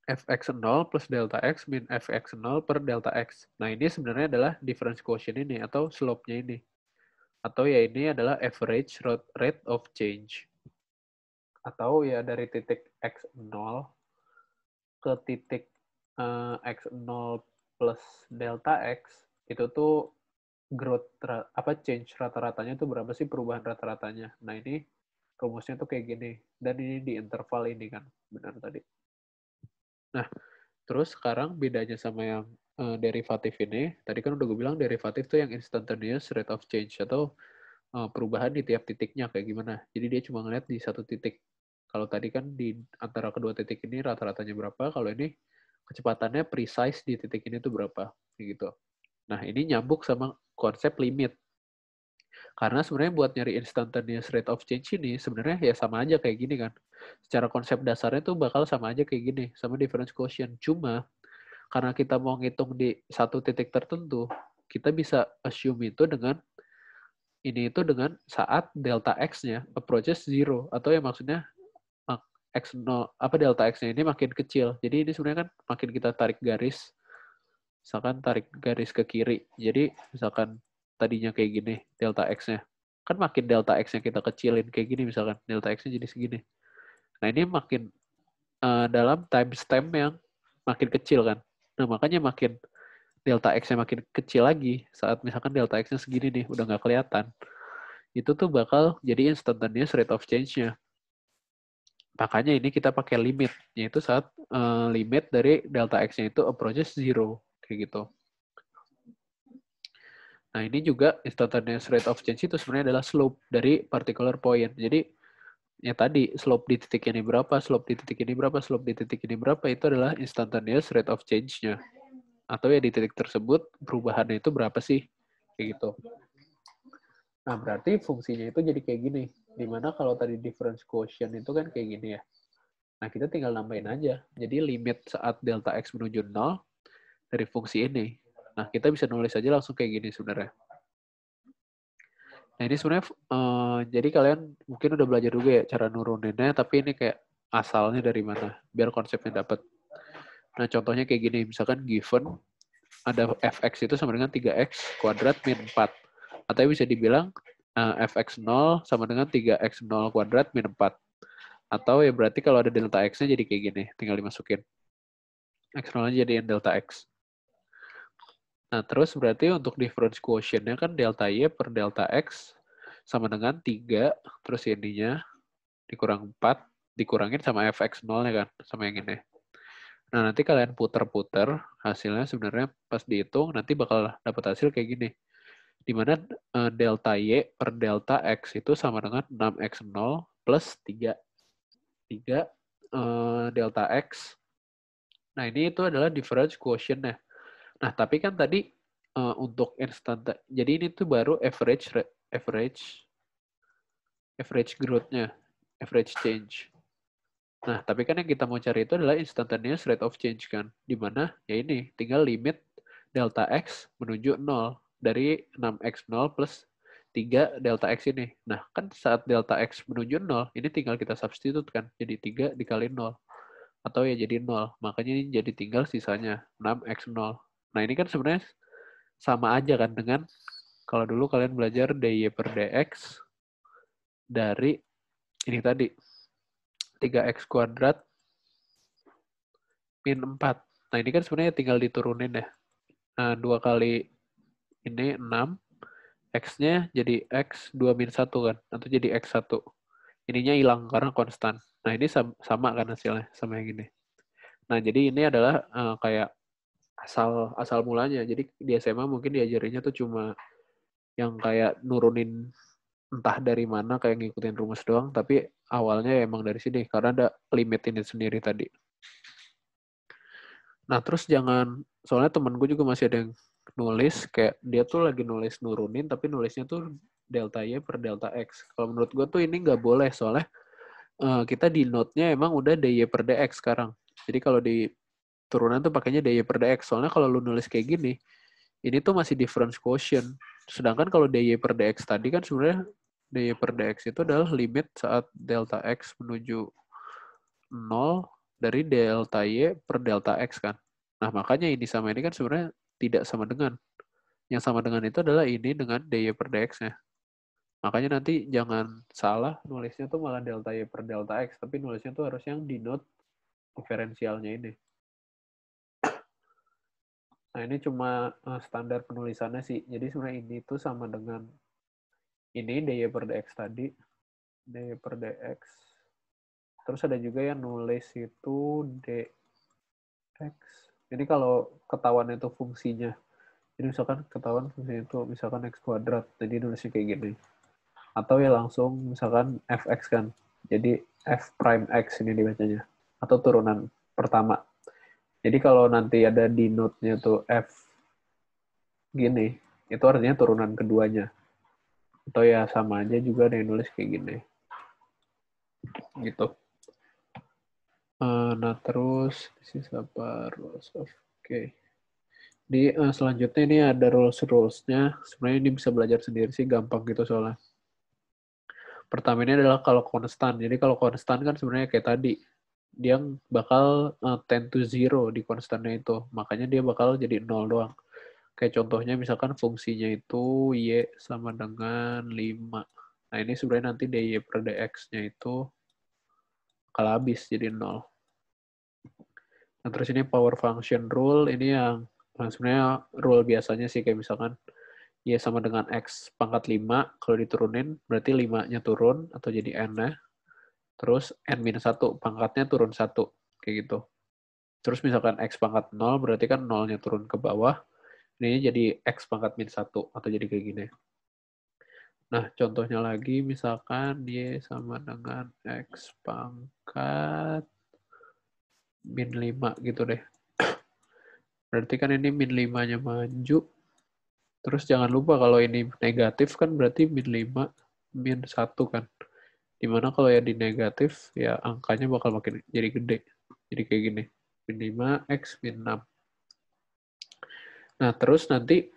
Speaker 1: fx0 plus delta x min fx0 per delta x. Nah, ini sebenarnya adalah difference quotient ini atau slope-nya ini. Atau ya ini adalah average rate of change. Atau ya dari titik x0 ke titik eh, x0 plus delta x, itu tuh growth apa change rata-ratanya itu berapa sih perubahan rata-ratanya. Nah, ini rumusnya tuh kayak gini dan ini di interval ini kan, benar tadi. Nah, terus sekarang bedanya sama yang uh, derivatif ini, tadi kan udah gue bilang derivatif tuh yang instantaneous rate of change atau uh, perubahan di tiap titiknya kayak gimana. Jadi dia cuma ngeliat di satu titik. Kalau tadi kan di antara kedua titik ini rata-ratanya berapa, kalau ini kecepatannya precise di titik ini tuh berapa, kayak gitu. Nah, ini nyambung sama konsep limit. Karena sebenarnya buat nyari instantaneous rate of change ini sebenarnya ya sama aja kayak gini kan. Secara konsep dasarnya tuh bakal sama aja kayak gini, sama difference quotient. Cuma karena kita mau ngitung di satu titik tertentu, kita bisa assume itu dengan ini itu dengan saat delta x-nya approaches zero atau yang maksudnya x0 apa delta x-nya ini makin kecil. Jadi ini sebenarnya kan makin kita tarik garis misalkan tarik garis ke kiri. Jadi misalkan tadinya kayak gini delta x-nya. Kan makin delta x-nya kita kecilin kayak gini misalkan delta x-nya jadi segini. Nah, ini makin uh, dalam stamp yang makin kecil kan. Nah, makanya makin delta x-nya makin kecil lagi saat misalkan delta x-nya segini nih, udah nggak kelihatan. Itu tuh bakal jadi instantaneous rate of change-nya. Makanya ini kita pakai limit, yaitu saat uh, limit dari delta x-nya itu approaches zero kayak gitu. Nah, ini juga instantaneous rate of change itu sebenarnya adalah slope dari particular point. Jadi, ya tadi, slope di titik ini berapa, slope di titik ini berapa, slope di titik ini berapa, itu adalah instantaneous rate of change-nya. Atau ya di titik tersebut, perubahannya itu berapa sih? Kayak gitu. Nah, berarti fungsinya itu jadi kayak gini. Dimana kalau tadi difference quotient itu kan kayak gini ya. Nah, kita tinggal nambahin aja. Jadi, limit saat delta X menuju 0, dari fungsi ini. Nah, kita bisa nulis aja langsung kayak gini sebenarnya. Nah, ini sebenarnya, uh, jadi kalian mungkin udah belajar juga ya cara nuruninnya, tapi ini kayak asalnya dari mana, biar konsepnya dapat. Nah, contohnya kayak gini, misalkan given, ada fx itu sama dengan 3x kuadrat min 4. Atau bisa dibilang uh, fx 0 sama dengan 3x 0 kuadrat min 4. Atau ya berarti kalau ada delta x-nya jadi kayak gini, tinggal dimasukin. x 0 jadi delta x. Nah, terus berarti untuk difference quotient-nya kan delta Y per delta X sama dengan 3, terus ininya dikurang 4, dikurangin sama fx 0 ya kan, sama yang ini. Nah, nanti kalian puter-puter, hasilnya sebenarnya pas dihitung nanti bakal dapat hasil kayak gini. Dimana eh, delta Y per delta X itu sama dengan 6x0 plus 3. 3 eh, delta X. Nah, ini itu adalah difference quotient-nya. Nah, tapi kan tadi uh, untuk instant jadi ini tuh baru average average average growth-nya, average change. Nah, tapi kan yang kita mau cari itu adalah instantaneous rate of change kan, di mana ya ini tinggal limit delta x menuju 0 dari 6x0 plus 3 delta x ini. Nah, kan saat delta x menuju 0, ini tinggal kita substitute kan, jadi 3 dikali 0. Atau ya jadi 0, makanya ini jadi tinggal sisanya, 6x0. Nah ini kan sebenarnya sama aja kan dengan kalau dulu kalian belajar dy per dx dari ini tadi 3x kuadrat min 4. Nah ini kan sebenarnya tinggal diturunin ya. Nah, 2 kali ini 6, x-nya jadi x 2 min 1 kan, atau jadi x1. Ininya hilang karena konstan. Nah ini sama, kan hasilnya, sama yang ini. Nah jadi ini adalah uh, kayak asal asal mulanya. Jadi di SMA mungkin diajarinya tuh cuma yang kayak nurunin entah dari mana kayak ngikutin rumus doang, tapi awalnya ya emang dari sini karena ada limitin sendiri tadi. Nah, terus jangan soalnya temen gue juga masih ada yang nulis kayak dia tuh lagi nulis nurunin tapi nulisnya tuh delta y per delta x. Kalau menurut gue tuh ini nggak boleh soalnya eh, kita di note-nya emang udah dy per dx sekarang. Jadi kalau di turunan tuh pakainya dy per dx. Soalnya kalau lu nulis kayak gini, ini tuh masih difference quotient. Sedangkan kalau dy per dx tadi kan sebenarnya dy per dx itu adalah limit saat delta x menuju 0 dari delta y per delta x kan. Nah, makanya ini sama ini kan sebenarnya tidak sama dengan. Yang sama dengan itu adalah ini dengan dy per dx-nya. Makanya nanti jangan salah nulisnya tuh malah delta y per delta x, tapi nulisnya tuh harus yang denote diferensialnya ini. Nah, ini cuma eh, standar penulisannya sih. Jadi sebenarnya ini tuh sama dengan ini dy per dx tadi. dy per dx. Terus ada juga yang nulis itu dx. Ini kalau ketahuan itu fungsinya. Jadi misalkan ketahuan fungsinya itu misalkan x kuadrat. Jadi nulisnya kayak gini. Atau ya langsung misalkan fx kan. Jadi f prime x ini dibacanya. Atau turunan pertama jadi kalau nanti ada di note-nya tuh F gini, itu artinya turunan keduanya. Atau ya sama aja juga ada yang nulis kayak gini. Gitu. Eh, nah terus, this apa? Rules of, oke. Okay. Di uh, selanjutnya ini ada rules-rules-nya. Sebenarnya ini bisa belajar sendiri sih, gampang gitu soalnya. Pertama ini adalah kalau konstan. Jadi kalau konstan kan sebenarnya kayak tadi, dia bakal uh, eh, 10 to 0 di konstannya itu. Makanya dia bakal jadi nol doang. Kayak contohnya misalkan fungsinya itu Y sama dengan 5. Nah ini sebenarnya nanti dy per dx-nya itu kalau habis jadi nol. Nah terus ini power function rule, ini yang nah sebenarnya rule biasanya sih kayak misalkan Y sama dengan X pangkat 5, kalau diturunin berarti 5-nya turun atau jadi N-nya terus n minus satu pangkatnya turun satu kayak gitu. Terus misalkan X pangkat nol berarti kan nolnya turun ke bawah, ini jadi X pangkat minus satu atau jadi kayak gini. Nah, contohnya lagi, misalkan Y sama dengan X pangkat min lima gitu deh. Berarti kan ini min limanya maju. Terus jangan lupa kalau ini negatif kan berarti min 5, min 1 kan. Dimana kalau yang di negatif, ya angkanya bakal makin jadi gede. Jadi kayak gini, min 5, x min 6. Nah, terus nanti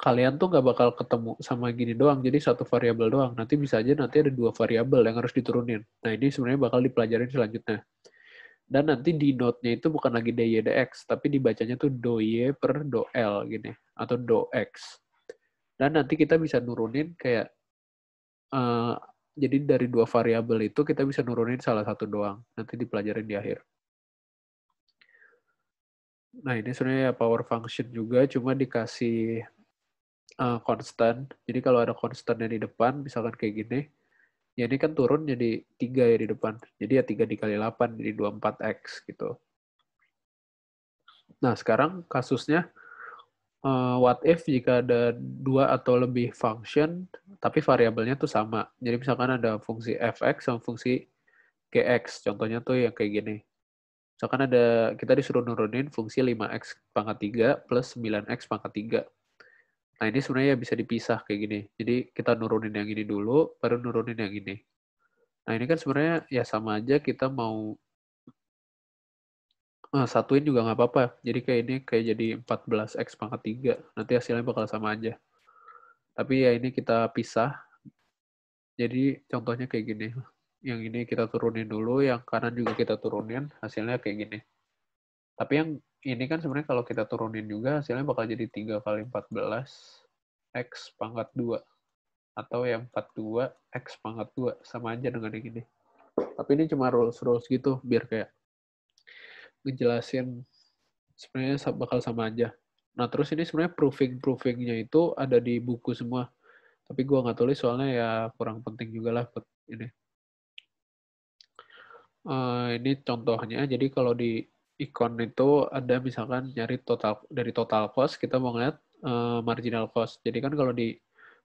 Speaker 1: kalian tuh nggak bakal ketemu sama gini doang, jadi satu variabel doang. Nanti bisa aja nanti ada dua variabel yang harus diturunin. Nah, ini sebenarnya bakal dipelajarin selanjutnya. Dan nanti di note-nya itu bukan lagi dy dx, tapi dibacanya tuh do y per do l gini, atau do x. Dan nanti kita bisa nurunin kayak uh, jadi dari dua variabel itu kita bisa nurunin salah satu doang. Nanti dipelajarin di akhir. Nah, ini sebenarnya ya power function juga, cuma dikasih uh, constant. Jadi kalau ada yang di depan, misalkan kayak gini, ya ini kan turun jadi tiga ya di depan. Jadi ya tiga dikali 8, jadi empat x gitu. Nah, sekarang kasusnya uh, what if jika ada dua atau lebih function tapi variabelnya tuh sama. Jadi misalkan ada fungsi fx sama fungsi kx Contohnya tuh yang kayak gini. Misalkan ada kita disuruh nurunin fungsi 5x pangkat 3 plus 9x pangkat 3. Nah ini sebenarnya bisa dipisah kayak gini. Jadi kita nurunin yang ini dulu, baru nurunin yang ini. Nah ini kan sebenarnya ya sama aja kita mau Eh, satuin juga nggak apa-apa. Jadi kayak ini kayak jadi 14x pangkat 3. Nanti hasilnya bakal sama aja. Tapi ya ini kita pisah. Jadi contohnya kayak gini. Yang ini kita turunin dulu, yang kanan juga kita turunin, hasilnya kayak gini. Tapi yang ini kan sebenarnya kalau kita turunin juga, hasilnya bakal jadi 3 kali 14 x pangkat 2. Atau yang 42 x pangkat 2. Sama aja dengan yang ini. Tapi ini cuma rules-rules gitu, biar kayak ngejelasin sebenarnya bakal sama aja. Nah terus ini sebenarnya proofing proofingnya itu ada di buku semua, tapi gue nggak tulis soalnya ya kurang penting juga lah buat ini. Uh, ini contohnya, jadi kalau di ikon itu ada misalkan nyari total dari total cost kita mau ngeliat uh, marginal cost. Jadi kan kalau di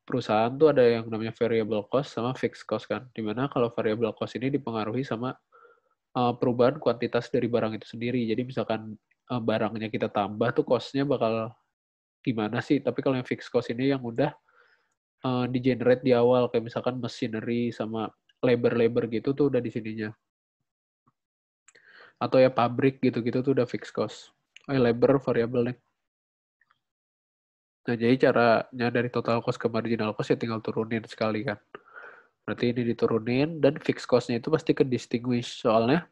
Speaker 1: perusahaan tuh ada yang namanya variable cost sama fixed cost kan. Dimana kalau variable cost ini dipengaruhi sama uh, perubahan kuantitas dari barang itu sendiri. Jadi misalkan uh, barangnya kita tambah tuh kosnya bakal gimana sih? Tapi kalau yang fixed cost ini yang udah uh, eh, di generate di awal kayak misalkan machinery sama labor-labor gitu tuh udah di sininya. Atau ya pabrik gitu-gitu tuh udah fixed cost. Eh, labor variable nih. Nah, jadi caranya dari total cost ke marginal cost ya tinggal turunin sekali kan. Berarti ini diturunin dan fixed costnya itu pasti ke distinguish soalnya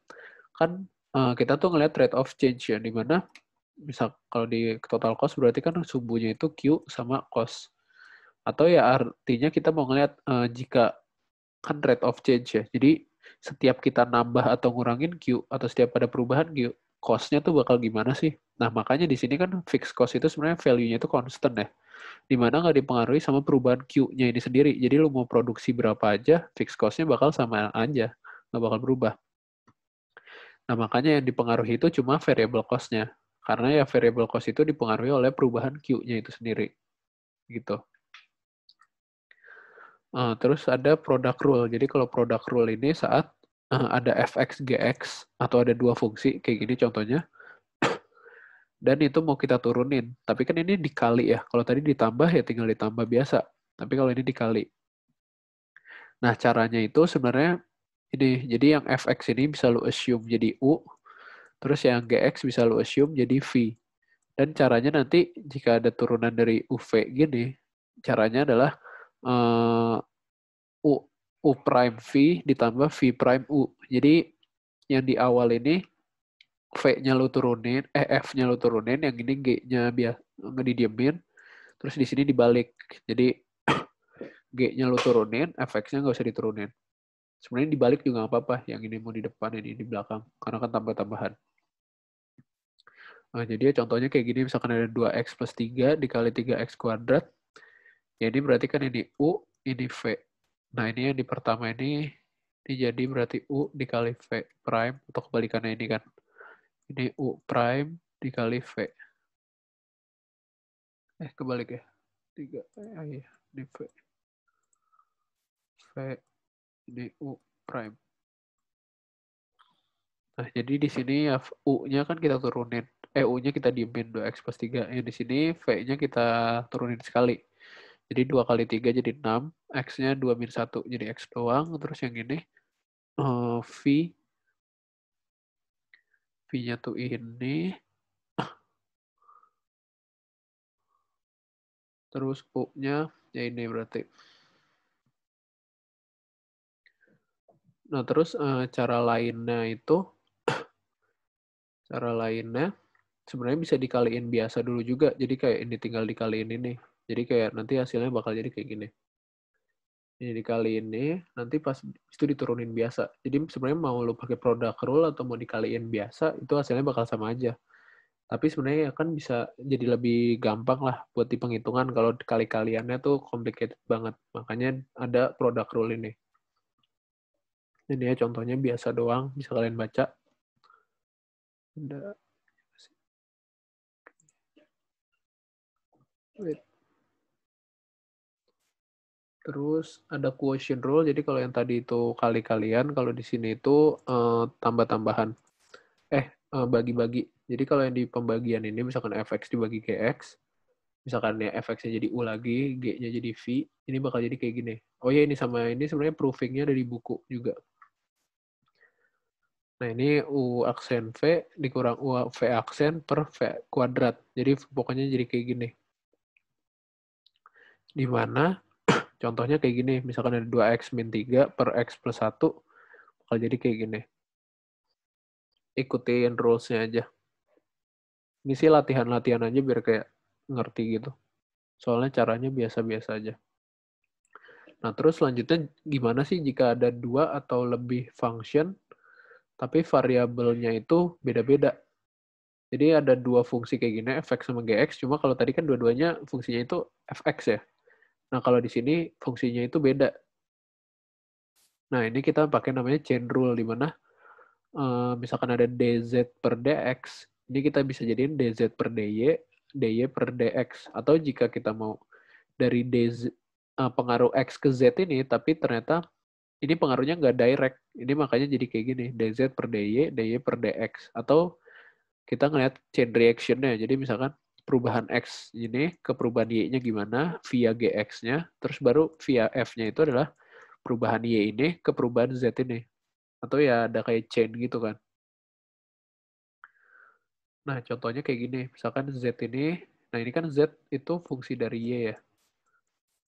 Speaker 1: kan uh, kita tuh ngelihat rate of change ya dimana mana bisa kalau di total cost berarti kan sumbunya itu Q sama cost. Atau ya artinya kita mau ngelihat uh, eh, jika kan rate of change ya. Jadi setiap kita nambah atau ngurangin Q atau setiap ada perubahan Q cost-nya tuh bakal gimana sih? Nah, makanya di sini kan fixed cost itu sebenarnya value-nya itu constant ya. Dimana nggak dipengaruhi sama perubahan Q-nya ini sendiri. Jadi lu mau produksi berapa aja, fixed cost-nya bakal sama aja. Nggak bakal berubah. Nah, makanya yang dipengaruhi itu cuma variable cost-nya. Karena ya variable cost itu dipengaruhi oleh perubahan Q-nya itu sendiri. Gitu. Uh, terus ada product rule. Jadi kalau product rule ini saat Eh, ada fx, gx, atau ada dua fungsi, kayak gini contohnya. Dan itu mau kita turunin. Tapi kan ini dikali ya. Kalau tadi ditambah ya tinggal ditambah biasa. Tapi kalau ini dikali. Nah, caranya itu sebenarnya ini. Jadi yang fx ini bisa lu assume jadi u. Terus yang gx bisa lu assume jadi v. Dan caranya nanti jika ada turunan dari uv gini, caranya adalah uh, u U prime V ditambah V prime U. Jadi yang di awal ini V-nya lu turunin, eh F-nya lu turunin, yang ini G-nya biar didiemin. Terus di sini dibalik. Jadi G-nya lu turunin, FX-nya nggak usah diturunin. Sebenarnya dibalik juga nggak apa-apa. Yang ini mau di depan, ini di belakang. Karena kan tambah-tambahan. Nah, jadi contohnya kayak gini, misalkan ada 2X plus 3 dikali 3X kuadrat. jadi berarti kan ini U, ini V Nah, ini yang di pertama ini ini jadi berarti U dikali V prime atau kebalikannya ini kan. Ini U prime dikali V. Eh, kebalik ya. tiga eh, ah, iya, ini V. V, ini U prime. Nah, jadi di sini ya U-nya kan kita turunin. Eh, U-nya kita diemin 2X plus 3. Ya, di sini V-nya kita turunin sekali. Jadi 2 kali 3 jadi 6. X-nya 2 min 1 jadi X doang. Terus yang ini uh, V. V-nya tuh ini. Terus U-nya ya ini berarti. Nah, terus uh, cara lainnya itu cara lainnya sebenarnya bisa dikaliin biasa dulu juga. Jadi kayak ini tinggal dikaliin ini. Jadi kayak nanti hasilnya bakal jadi kayak gini. Jadi kali ini, nanti pas itu diturunin biasa. Jadi sebenarnya mau lo pakai produk rule atau mau dikaliin biasa, itu hasilnya bakal sama aja. Tapi sebenarnya ya kan bisa jadi lebih gampang lah buat di penghitungan kalau kali-kaliannya tuh complicated banget. Makanya ada produk rule ini. Ini ya contohnya biasa doang, bisa kalian baca. Ada. Wait. Terus ada quotient rule. Jadi kalau yang tadi itu kali-kalian, kalau di sini itu uh, tambah-tambahan. Eh, bagi eh, bagi-bagi. Jadi kalau yang di pembagian ini misalkan fx dibagi gx, misalkan ya fx-nya jadi u lagi, g-nya jadi v, ini bakal jadi kayak gini. Oh ya ini sama ini sebenarnya proofingnya dari buku juga. Nah ini u aksen v dikurang u v aksen per v kuadrat. Jadi pokoknya jadi kayak gini. Di mana Contohnya kayak gini, misalkan ada 2x min 3 per x plus 1, bakal jadi kayak gini. Ikutin rules-nya aja. Ini sih latihan-latihan aja biar kayak ngerti gitu. Soalnya caranya biasa-biasa aja. Nah, terus selanjutnya gimana sih jika ada dua atau lebih function, tapi variabelnya itu beda-beda. Jadi ada dua fungsi kayak gini, fx sama gx, cuma kalau tadi kan dua-duanya fungsinya itu fx ya. Nah, kalau di sini fungsinya itu beda. Nah, ini kita pakai namanya chain rule, di mana eh, misalkan ada dz per dx, ini kita bisa jadiin dz per dy, dy per dx. Atau jika kita mau dari dz, eh, pengaruh x ke z ini, tapi ternyata ini pengaruhnya nggak direct. Ini makanya jadi kayak gini, dz per dy, dy per dx. Atau kita ngeliat chain reaction-nya. Jadi misalkan perubahan X ini ke perubahan Y-nya gimana via GX-nya, terus baru via F-nya itu adalah perubahan Y ini ke perubahan Z ini. Atau ya ada kayak chain gitu kan. Nah, contohnya kayak gini. Misalkan Z ini, nah ini kan Z itu fungsi dari Y ya.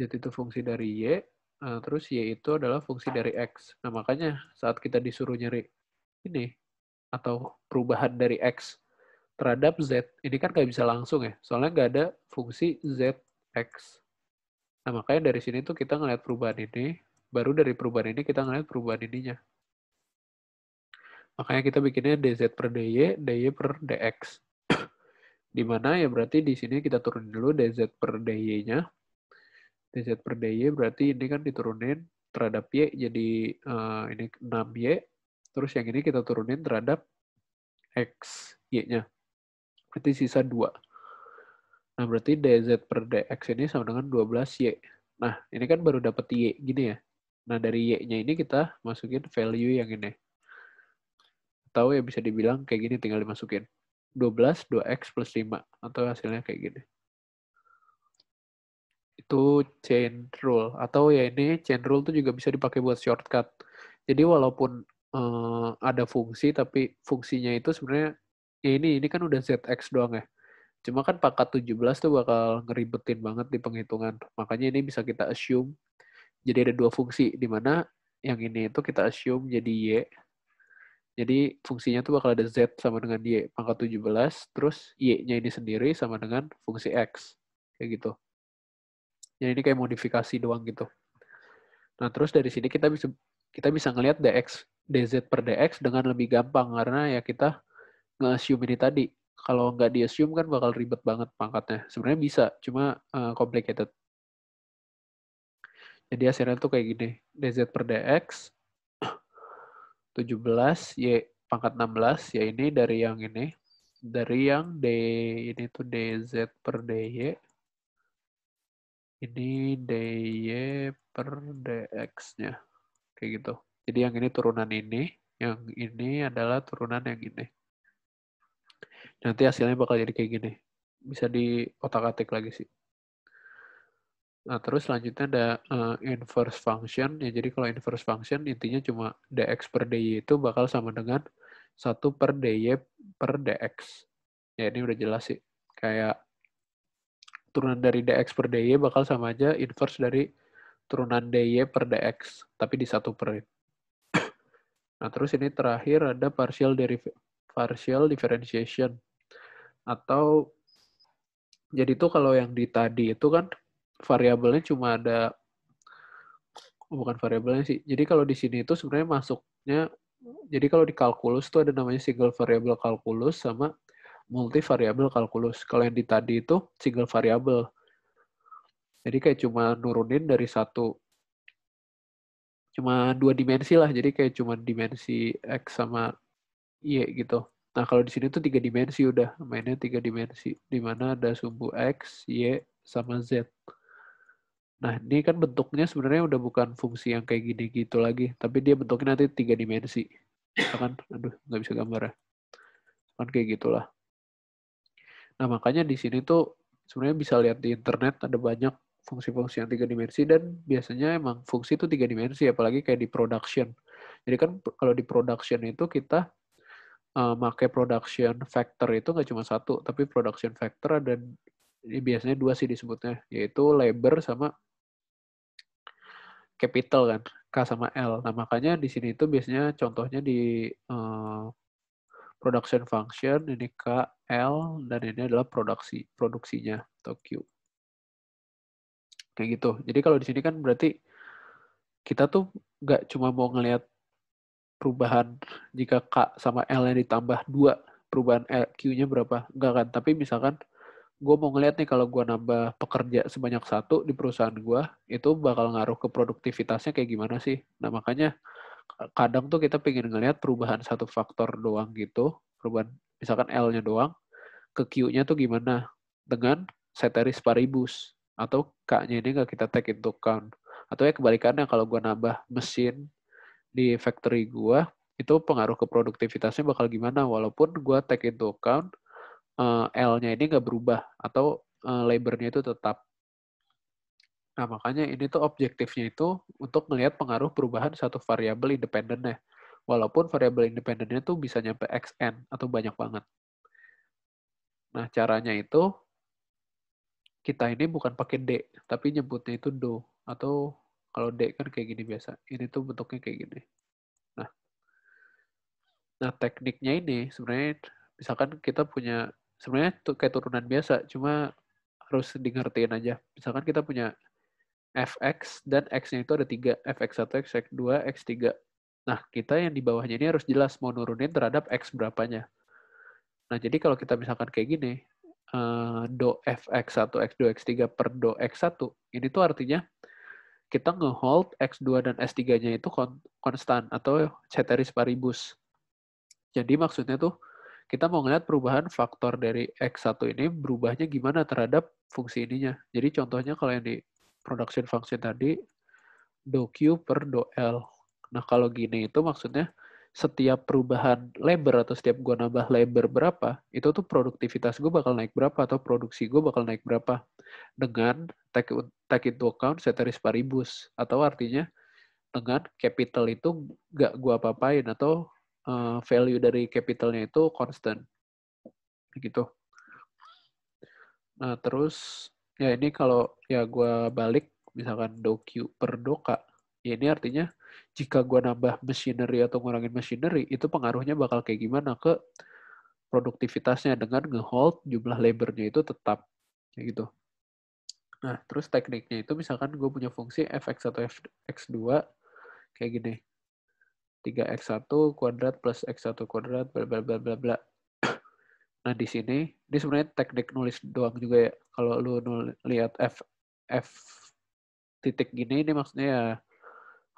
Speaker 1: Z itu fungsi dari Y, nah, terus Y itu adalah fungsi dari X. Nah, makanya saat kita disuruh nyari ini, atau perubahan dari X terhadap Z. Ini kan nggak bisa langsung ya, soalnya nggak ada fungsi z x Nah, makanya dari sini tuh kita ngeliat perubahan ini, baru dari perubahan ini kita ngeliat perubahan ininya. Makanya kita bikinnya DZ per DY, DY per DX. Dimana ya berarti di sini kita turun dulu DZ per DY-nya. DZ per DY berarti ini kan diturunin terhadap Y jadi uh, ini 6Y. Terus yang ini kita turunin terhadap X, Y-nya berarti sisa 2. Nah, berarti dz per dx ini sama dengan 12y. Nah, ini kan baru dapat y gini ya. Nah, dari y-nya ini kita masukin value yang ini. Atau ya bisa dibilang kayak gini tinggal dimasukin. 12, 2x plus 5. Atau hasilnya kayak gini. Itu chain rule. Atau ya ini chain rule tuh juga bisa dipakai buat shortcut. Jadi walaupun eh, ada fungsi, tapi fungsinya itu sebenarnya ya ini ini kan udah ZX doang ya. Cuma kan pakat 17 tuh bakal ngeribetin banget di penghitungan. Makanya ini bisa kita assume. Jadi ada dua fungsi di mana yang ini itu kita assume jadi Y. Jadi fungsinya tuh bakal ada Z sama dengan Y pangkat 17, terus Y-nya ini sendiri sama dengan fungsi X. Kayak gitu. Jadi ini kayak modifikasi doang gitu. Nah, terus dari sini kita bisa kita bisa ngelihat dx dz per dx dengan lebih gampang karena ya kita nge-assume ini tadi. Kalau nggak di-assume kan bakal ribet banget pangkatnya. Sebenarnya bisa, cuma uh, complicated. Jadi hasilnya tuh kayak gini. DZ per DX 17, Y pangkat 16, ya ini dari yang ini. Dari yang D, ini tuh DZ per DY. Ini DY per DX-nya. Kayak gitu. Jadi yang ini turunan ini, yang ini adalah turunan yang ini. Nanti hasilnya bakal jadi kayak gini. Bisa di otak-atik lagi sih. Nah, terus selanjutnya ada uh, inverse function. Ya, jadi kalau inverse function intinya cuma dx per dy itu bakal sama dengan satu per dy per dx. Ya, ini udah jelas sih. Kayak turunan dari dx per dy bakal sama aja inverse dari turunan dy per dx, tapi di satu per. Nah, terus ini terakhir ada partial derivative partial differentiation atau jadi itu kalau yang di tadi itu kan variabelnya cuma ada oh, bukan variabelnya sih. Jadi kalau di sini itu sebenarnya masuknya jadi kalau di kalkulus itu ada namanya single variable kalkulus sama multi variable kalkulus. Kalau yang di tadi itu single variable. Jadi kayak cuma nurunin dari satu cuma dua dimensi lah. Jadi kayak cuma dimensi x sama Y iya, gitu. Nah kalau di sini tuh tiga dimensi udah mainnya tiga dimensi di mana ada sumbu x, y sama z. Nah ini kan bentuknya sebenarnya udah bukan fungsi yang kayak gini gitu lagi, tapi dia bentuknya nanti tiga dimensi. Iya kan, aduh nggak bisa gambar ya. Kan kayak gitulah. Nah makanya di sini tuh sebenarnya bisa lihat di internet ada banyak fungsi-fungsi yang tiga dimensi dan biasanya emang fungsi itu tiga dimensi apalagi kayak di production. Jadi kan kalau di production itu kita uh, make production factor itu nggak cuma satu, tapi production factor ada eh, biasanya dua sih disebutnya, yaitu labor sama capital kan, K sama L. Nah makanya di sini itu biasanya contohnya di uh, production function, ini K, L, dan ini adalah produksi produksinya atau Q. Kayak gitu. Jadi kalau di sini kan berarti kita tuh nggak cuma mau ngelihat perubahan jika K sama L-nya ditambah dua perubahan Q-nya berapa? Enggak kan? Tapi misalkan gue mau ngeliat nih kalau gue nambah pekerja sebanyak satu di perusahaan gue, itu bakal ngaruh ke produktivitasnya kayak gimana sih? Nah makanya kadang tuh kita pengen ngeliat perubahan satu faktor doang gitu, perubahan misalkan L-nya doang, ke Q-nya tuh gimana? Dengan seteris paribus. Atau K-nya ini nggak kita take into account. Atau ya kebalikannya kalau gue nambah mesin di factory gua itu pengaruh ke produktivitasnya bakal gimana walaupun gua take into account uh, L-nya ini nggak berubah atau uh, labornya itu tetap. Nah makanya ini tuh objektifnya itu untuk melihat pengaruh perubahan satu variabel independennya. Walaupun variabel independennya tuh bisa nyampe xn atau banyak banget. Nah caranya itu kita ini bukan pakai d tapi nyebutnya itu do atau kalau D kan kayak gini biasa. Ini tuh bentuknya kayak gini. Nah, nah tekniknya ini sebenarnya misalkan kita punya sebenarnya tuh kayak turunan biasa, cuma harus dimengertiin aja. Misalkan kita punya fx dan x-nya itu ada tiga, fx1, fx2, x3. Nah, kita yang di bawahnya ini harus jelas mau nurunin terhadap x berapanya. Nah, jadi kalau kita misalkan kayak gini, eh, do fx1, x2, x3 per do x1, ini tuh artinya kita ngehold X2 dan S3-nya itu konstan atau ceteris paribus. Jadi maksudnya tuh kita mau ngeliat perubahan faktor dari X1 ini berubahnya gimana terhadap fungsi ininya. Jadi contohnya kalau yang di production function tadi, do Q per do L. Nah kalau gini itu maksudnya setiap perubahan labor atau setiap gue nambah labor berapa, itu tuh produktivitas gue bakal naik berapa atau produksi gue bakal naik berapa dengan take, take into account ceteris paribus atau artinya dengan capital itu gak gue apa-apain atau uh, value dari capitalnya itu constant gitu. Nah terus ya ini kalau ya gue balik misalkan doq per doka, ya ini artinya jika gue nambah machinery atau ngurangin machinery, itu pengaruhnya bakal kayak gimana ke produktivitasnya dengan ngehold jumlah labornya itu tetap kayak gitu. Nah, terus tekniknya itu misalkan gue punya fungsi fx atau f(x) 2 kayak gini. 3x1 kuadrat plus x1 kuadrat bla bla bla bla bla. Nah, di sini ini sebenarnya teknik nulis doang juga ya. Kalau lu lihat f f titik gini ini maksudnya ya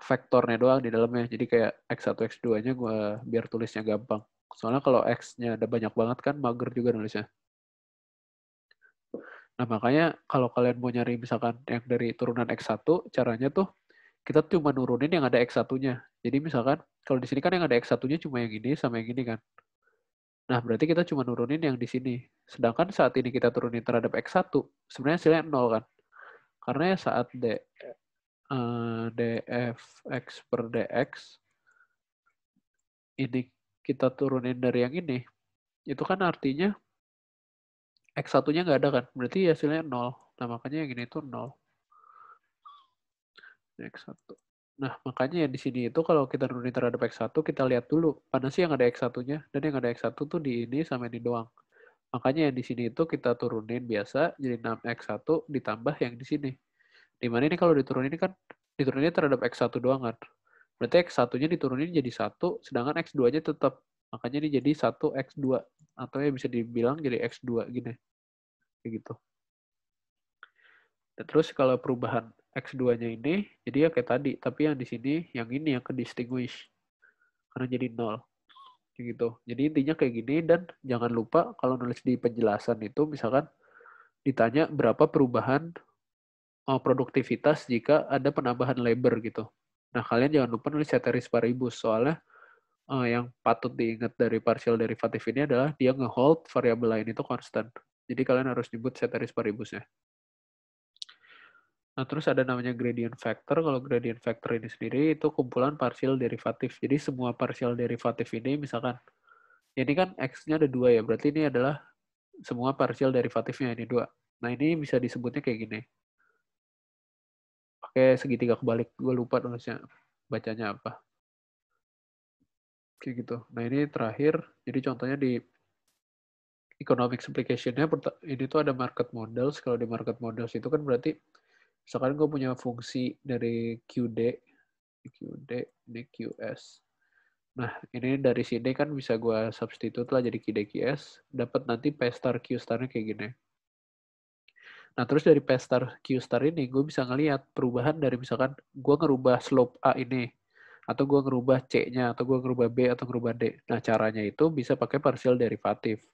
Speaker 1: vektornya doang di dalamnya. Jadi kayak X1, X2-nya gue biar tulisnya gampang. Soalnya kalau X-nya ada banyak banget kan mager juga nulisnya. Nah makanya kalau kalian mau nyari misalkan yang dari turunan X1, caranya tuh kita cuma nurunin yang ada X1-nya. Jadi misalkan kalau di sini kan yang ada X1-nya cuma yang ini sama yang ini kan. Nah, berarti kita cuma nurunin yang di sini. Sedangkan saat ini kita turunin terhadap X1, sebenarnya hasilnya 0 kan. Karena saat D, Eh, dfx per dx ini kita turunin dari yang ini, itu kan artinya X1-nya nggak ada kan? Berarti hasilnya nol Nah, makanya yang ini itu nol X1. Nah, makanya ya di sini itu kalau kita turunin terhadap X1, kita lihat dulu mana sih yang ada X1-nya. Dan yang ada X1 tuh di ini sama ini doang. Makanya yang di sini itu kita turunin biasa, jadi 6X1 ditambah yang di sini. Dimana ini kalau diturunin kan diturunin terhadap X1 doang kan. Berarti X1-nya diturunin jadi 1, sedangkan X2-nya tetap. Makanya ini jadi 1X2. Atau ya bisa dibilang jadi X2 gini. Kayak gitu. Dan nah, terus kalau perubahan X2-nya ini, jadi ya kayak tadi. Tapi yang di sini, yang ini yang ke distinguish. Karena jadi nol Kayak gitu. Jadi intinya kayak gini. Dan jangan lupa kalau nulis di penjelasan itu, misalkan ditanya berapa perubahan Eh, produktivitas jika ada penambahan labor gitu. Nah, kalian jangan lupa nulis ceteris paribus, soalnya uh, yang patut diingat dari partial derivative ini adalah dia ngehold variabel lain itu konstan. Jadi kalian harus nyebut ceteris paribusnya. Nah, terus ada namanya gradient factor. Kalau gradient factor ini sendiri itu kumpulan partial derivatif. Jadi semua partial derivatif ini misalkan ini kan x-nya ada dua ya, berarti ini adalah semua partial derivatifnya ini dua. Nah, ini bisa disebutnya kayak gini pakai segitiga kebalik gue lupa nulisnya bacanya apa kayak gitu nah ini terakhir jadi contohnya di economic implication-nya ini tuh ada market models kalau di market models itu kan berarti misalkan gue punya fungsi dari QD QD ini QS Nah, ini dari sini kan bisa gue substitute lah jadi QDQS, dapat nanti P star Q star-nya kayak gini. Nah terus dari pester Q star ini gue bisa ngelihat perubahan dari misalkan gue ngerubah slope A ini atau gue ngerubah C-nya, atau gue ngerubah B, atau ngerubah D. Nah, caranya itu bisa pakai partial derivatif.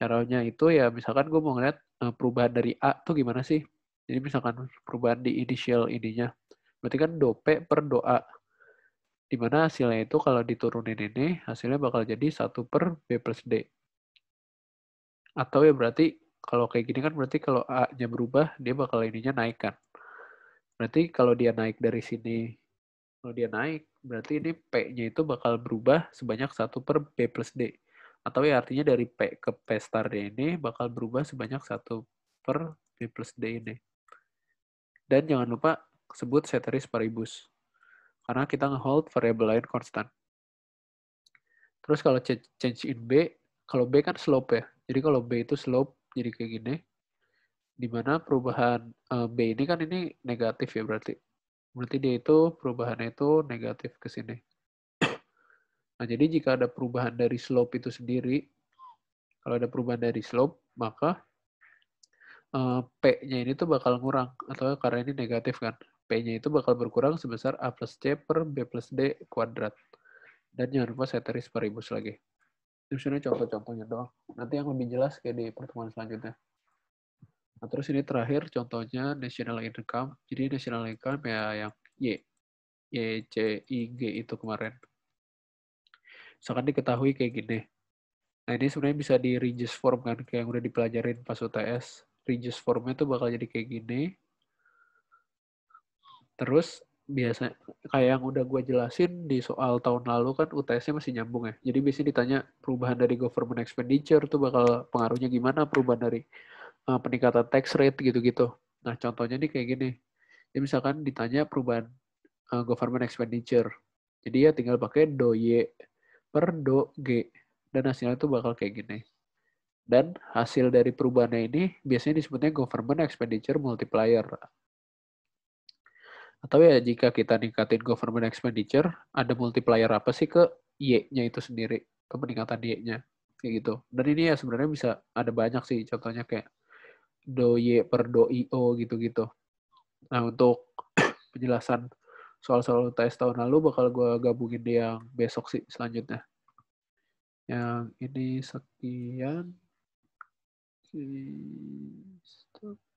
Speaker 1: Caranya itu ya misalkan gue mau ngeliat eh, perubahan dari A tuh gimana sih? Jadi misalkan perubahan di initial ininya. Berarti kan do P per do A. Dimana hasilnya itu kalau diturunin ini, hasilnya bakal jadi 1 per B plus D. Atau ya berarti kalau kayak gini kan berarti kalau A-nya berubah, dia bakal ininya naik kan. Berarti kalau dia naik dari sini, kalau dia naik, berarti ini P-nya itu bakal berubah sebanyak 1 per B plus D. Atau ya artinya dari P ke P star D ini bakal berubah sebanyak 1 per B plus D ini. Dan jangan lupa sebut ceteris paribus. Karena kita ngehold variable lain konstan. Terus kalau change in B, kalau B kan slope ya. Jadi kalau B itu slope jadi kayak gini. Dimana perubahan uh, B ini kan ini negatif ya berarti. Berarti dia itu perubahannya itu negatif ke sini. Nah, jadi jika ada perubahan dari slope itu sendiri, kalau ada perubahan dari slope, maka uh, P-nya ini tuh bakal ngurang, atau karena ini negatif kan. P-nya itu bakal berkurang sebesar A plus C per B plus D kuadrat. Dan jangan lupa seteris paribus lagi. Tipsnya contoh-contohnya doang. Nanti yang lebih jelas kayak di pertemuan selanjutnya. Nah, terus ini terakhir contohnya national income. Jadi national income ya yang Y. Y, C, I, G itu kemarin. Misalkan diketahui kayak gini. Nah, ini sebenarnya bisa di reduce form kan, kayak yang udah dipelajarin pas UTS. Reduce formnya tuh bakal jadi kayak gini. Terus biasa kayak yang udah gue jelasin di soal tahun lalu kan UTS-nya masih nyambung ya. Jadi biasanya ditanya perubahan dari government expenditure tuh bakal pengaruhnya gimana perubahan dari uh, peningkatan tax rate gitu-gitu. Nah contohnya nih kayak gini. ya misalkan ditanya perubahan uh, government expenditure. Jadi ya tinggal pakai do y per do g dan hasilnya tuh bakal kayak gini. Dan hasil dari perubahannya ini biasanya disebutnya government expenditure multiplier atau ya jika kita ningkatin government expenditure, ada multiplier apa sih ke Y-nya itu sendiri, ke peningkatan Y-nya. Kayak gitu. Dan ini ya sebenarnya bisa ada banyak sih contohnya kayak do Y per do IO gitu-gitu. Nah untuk penjelasan soal-soal UTS tahun lalu bakal gue gabungin di yang besok sih selanjutnya. Yang ini sekian. Stop.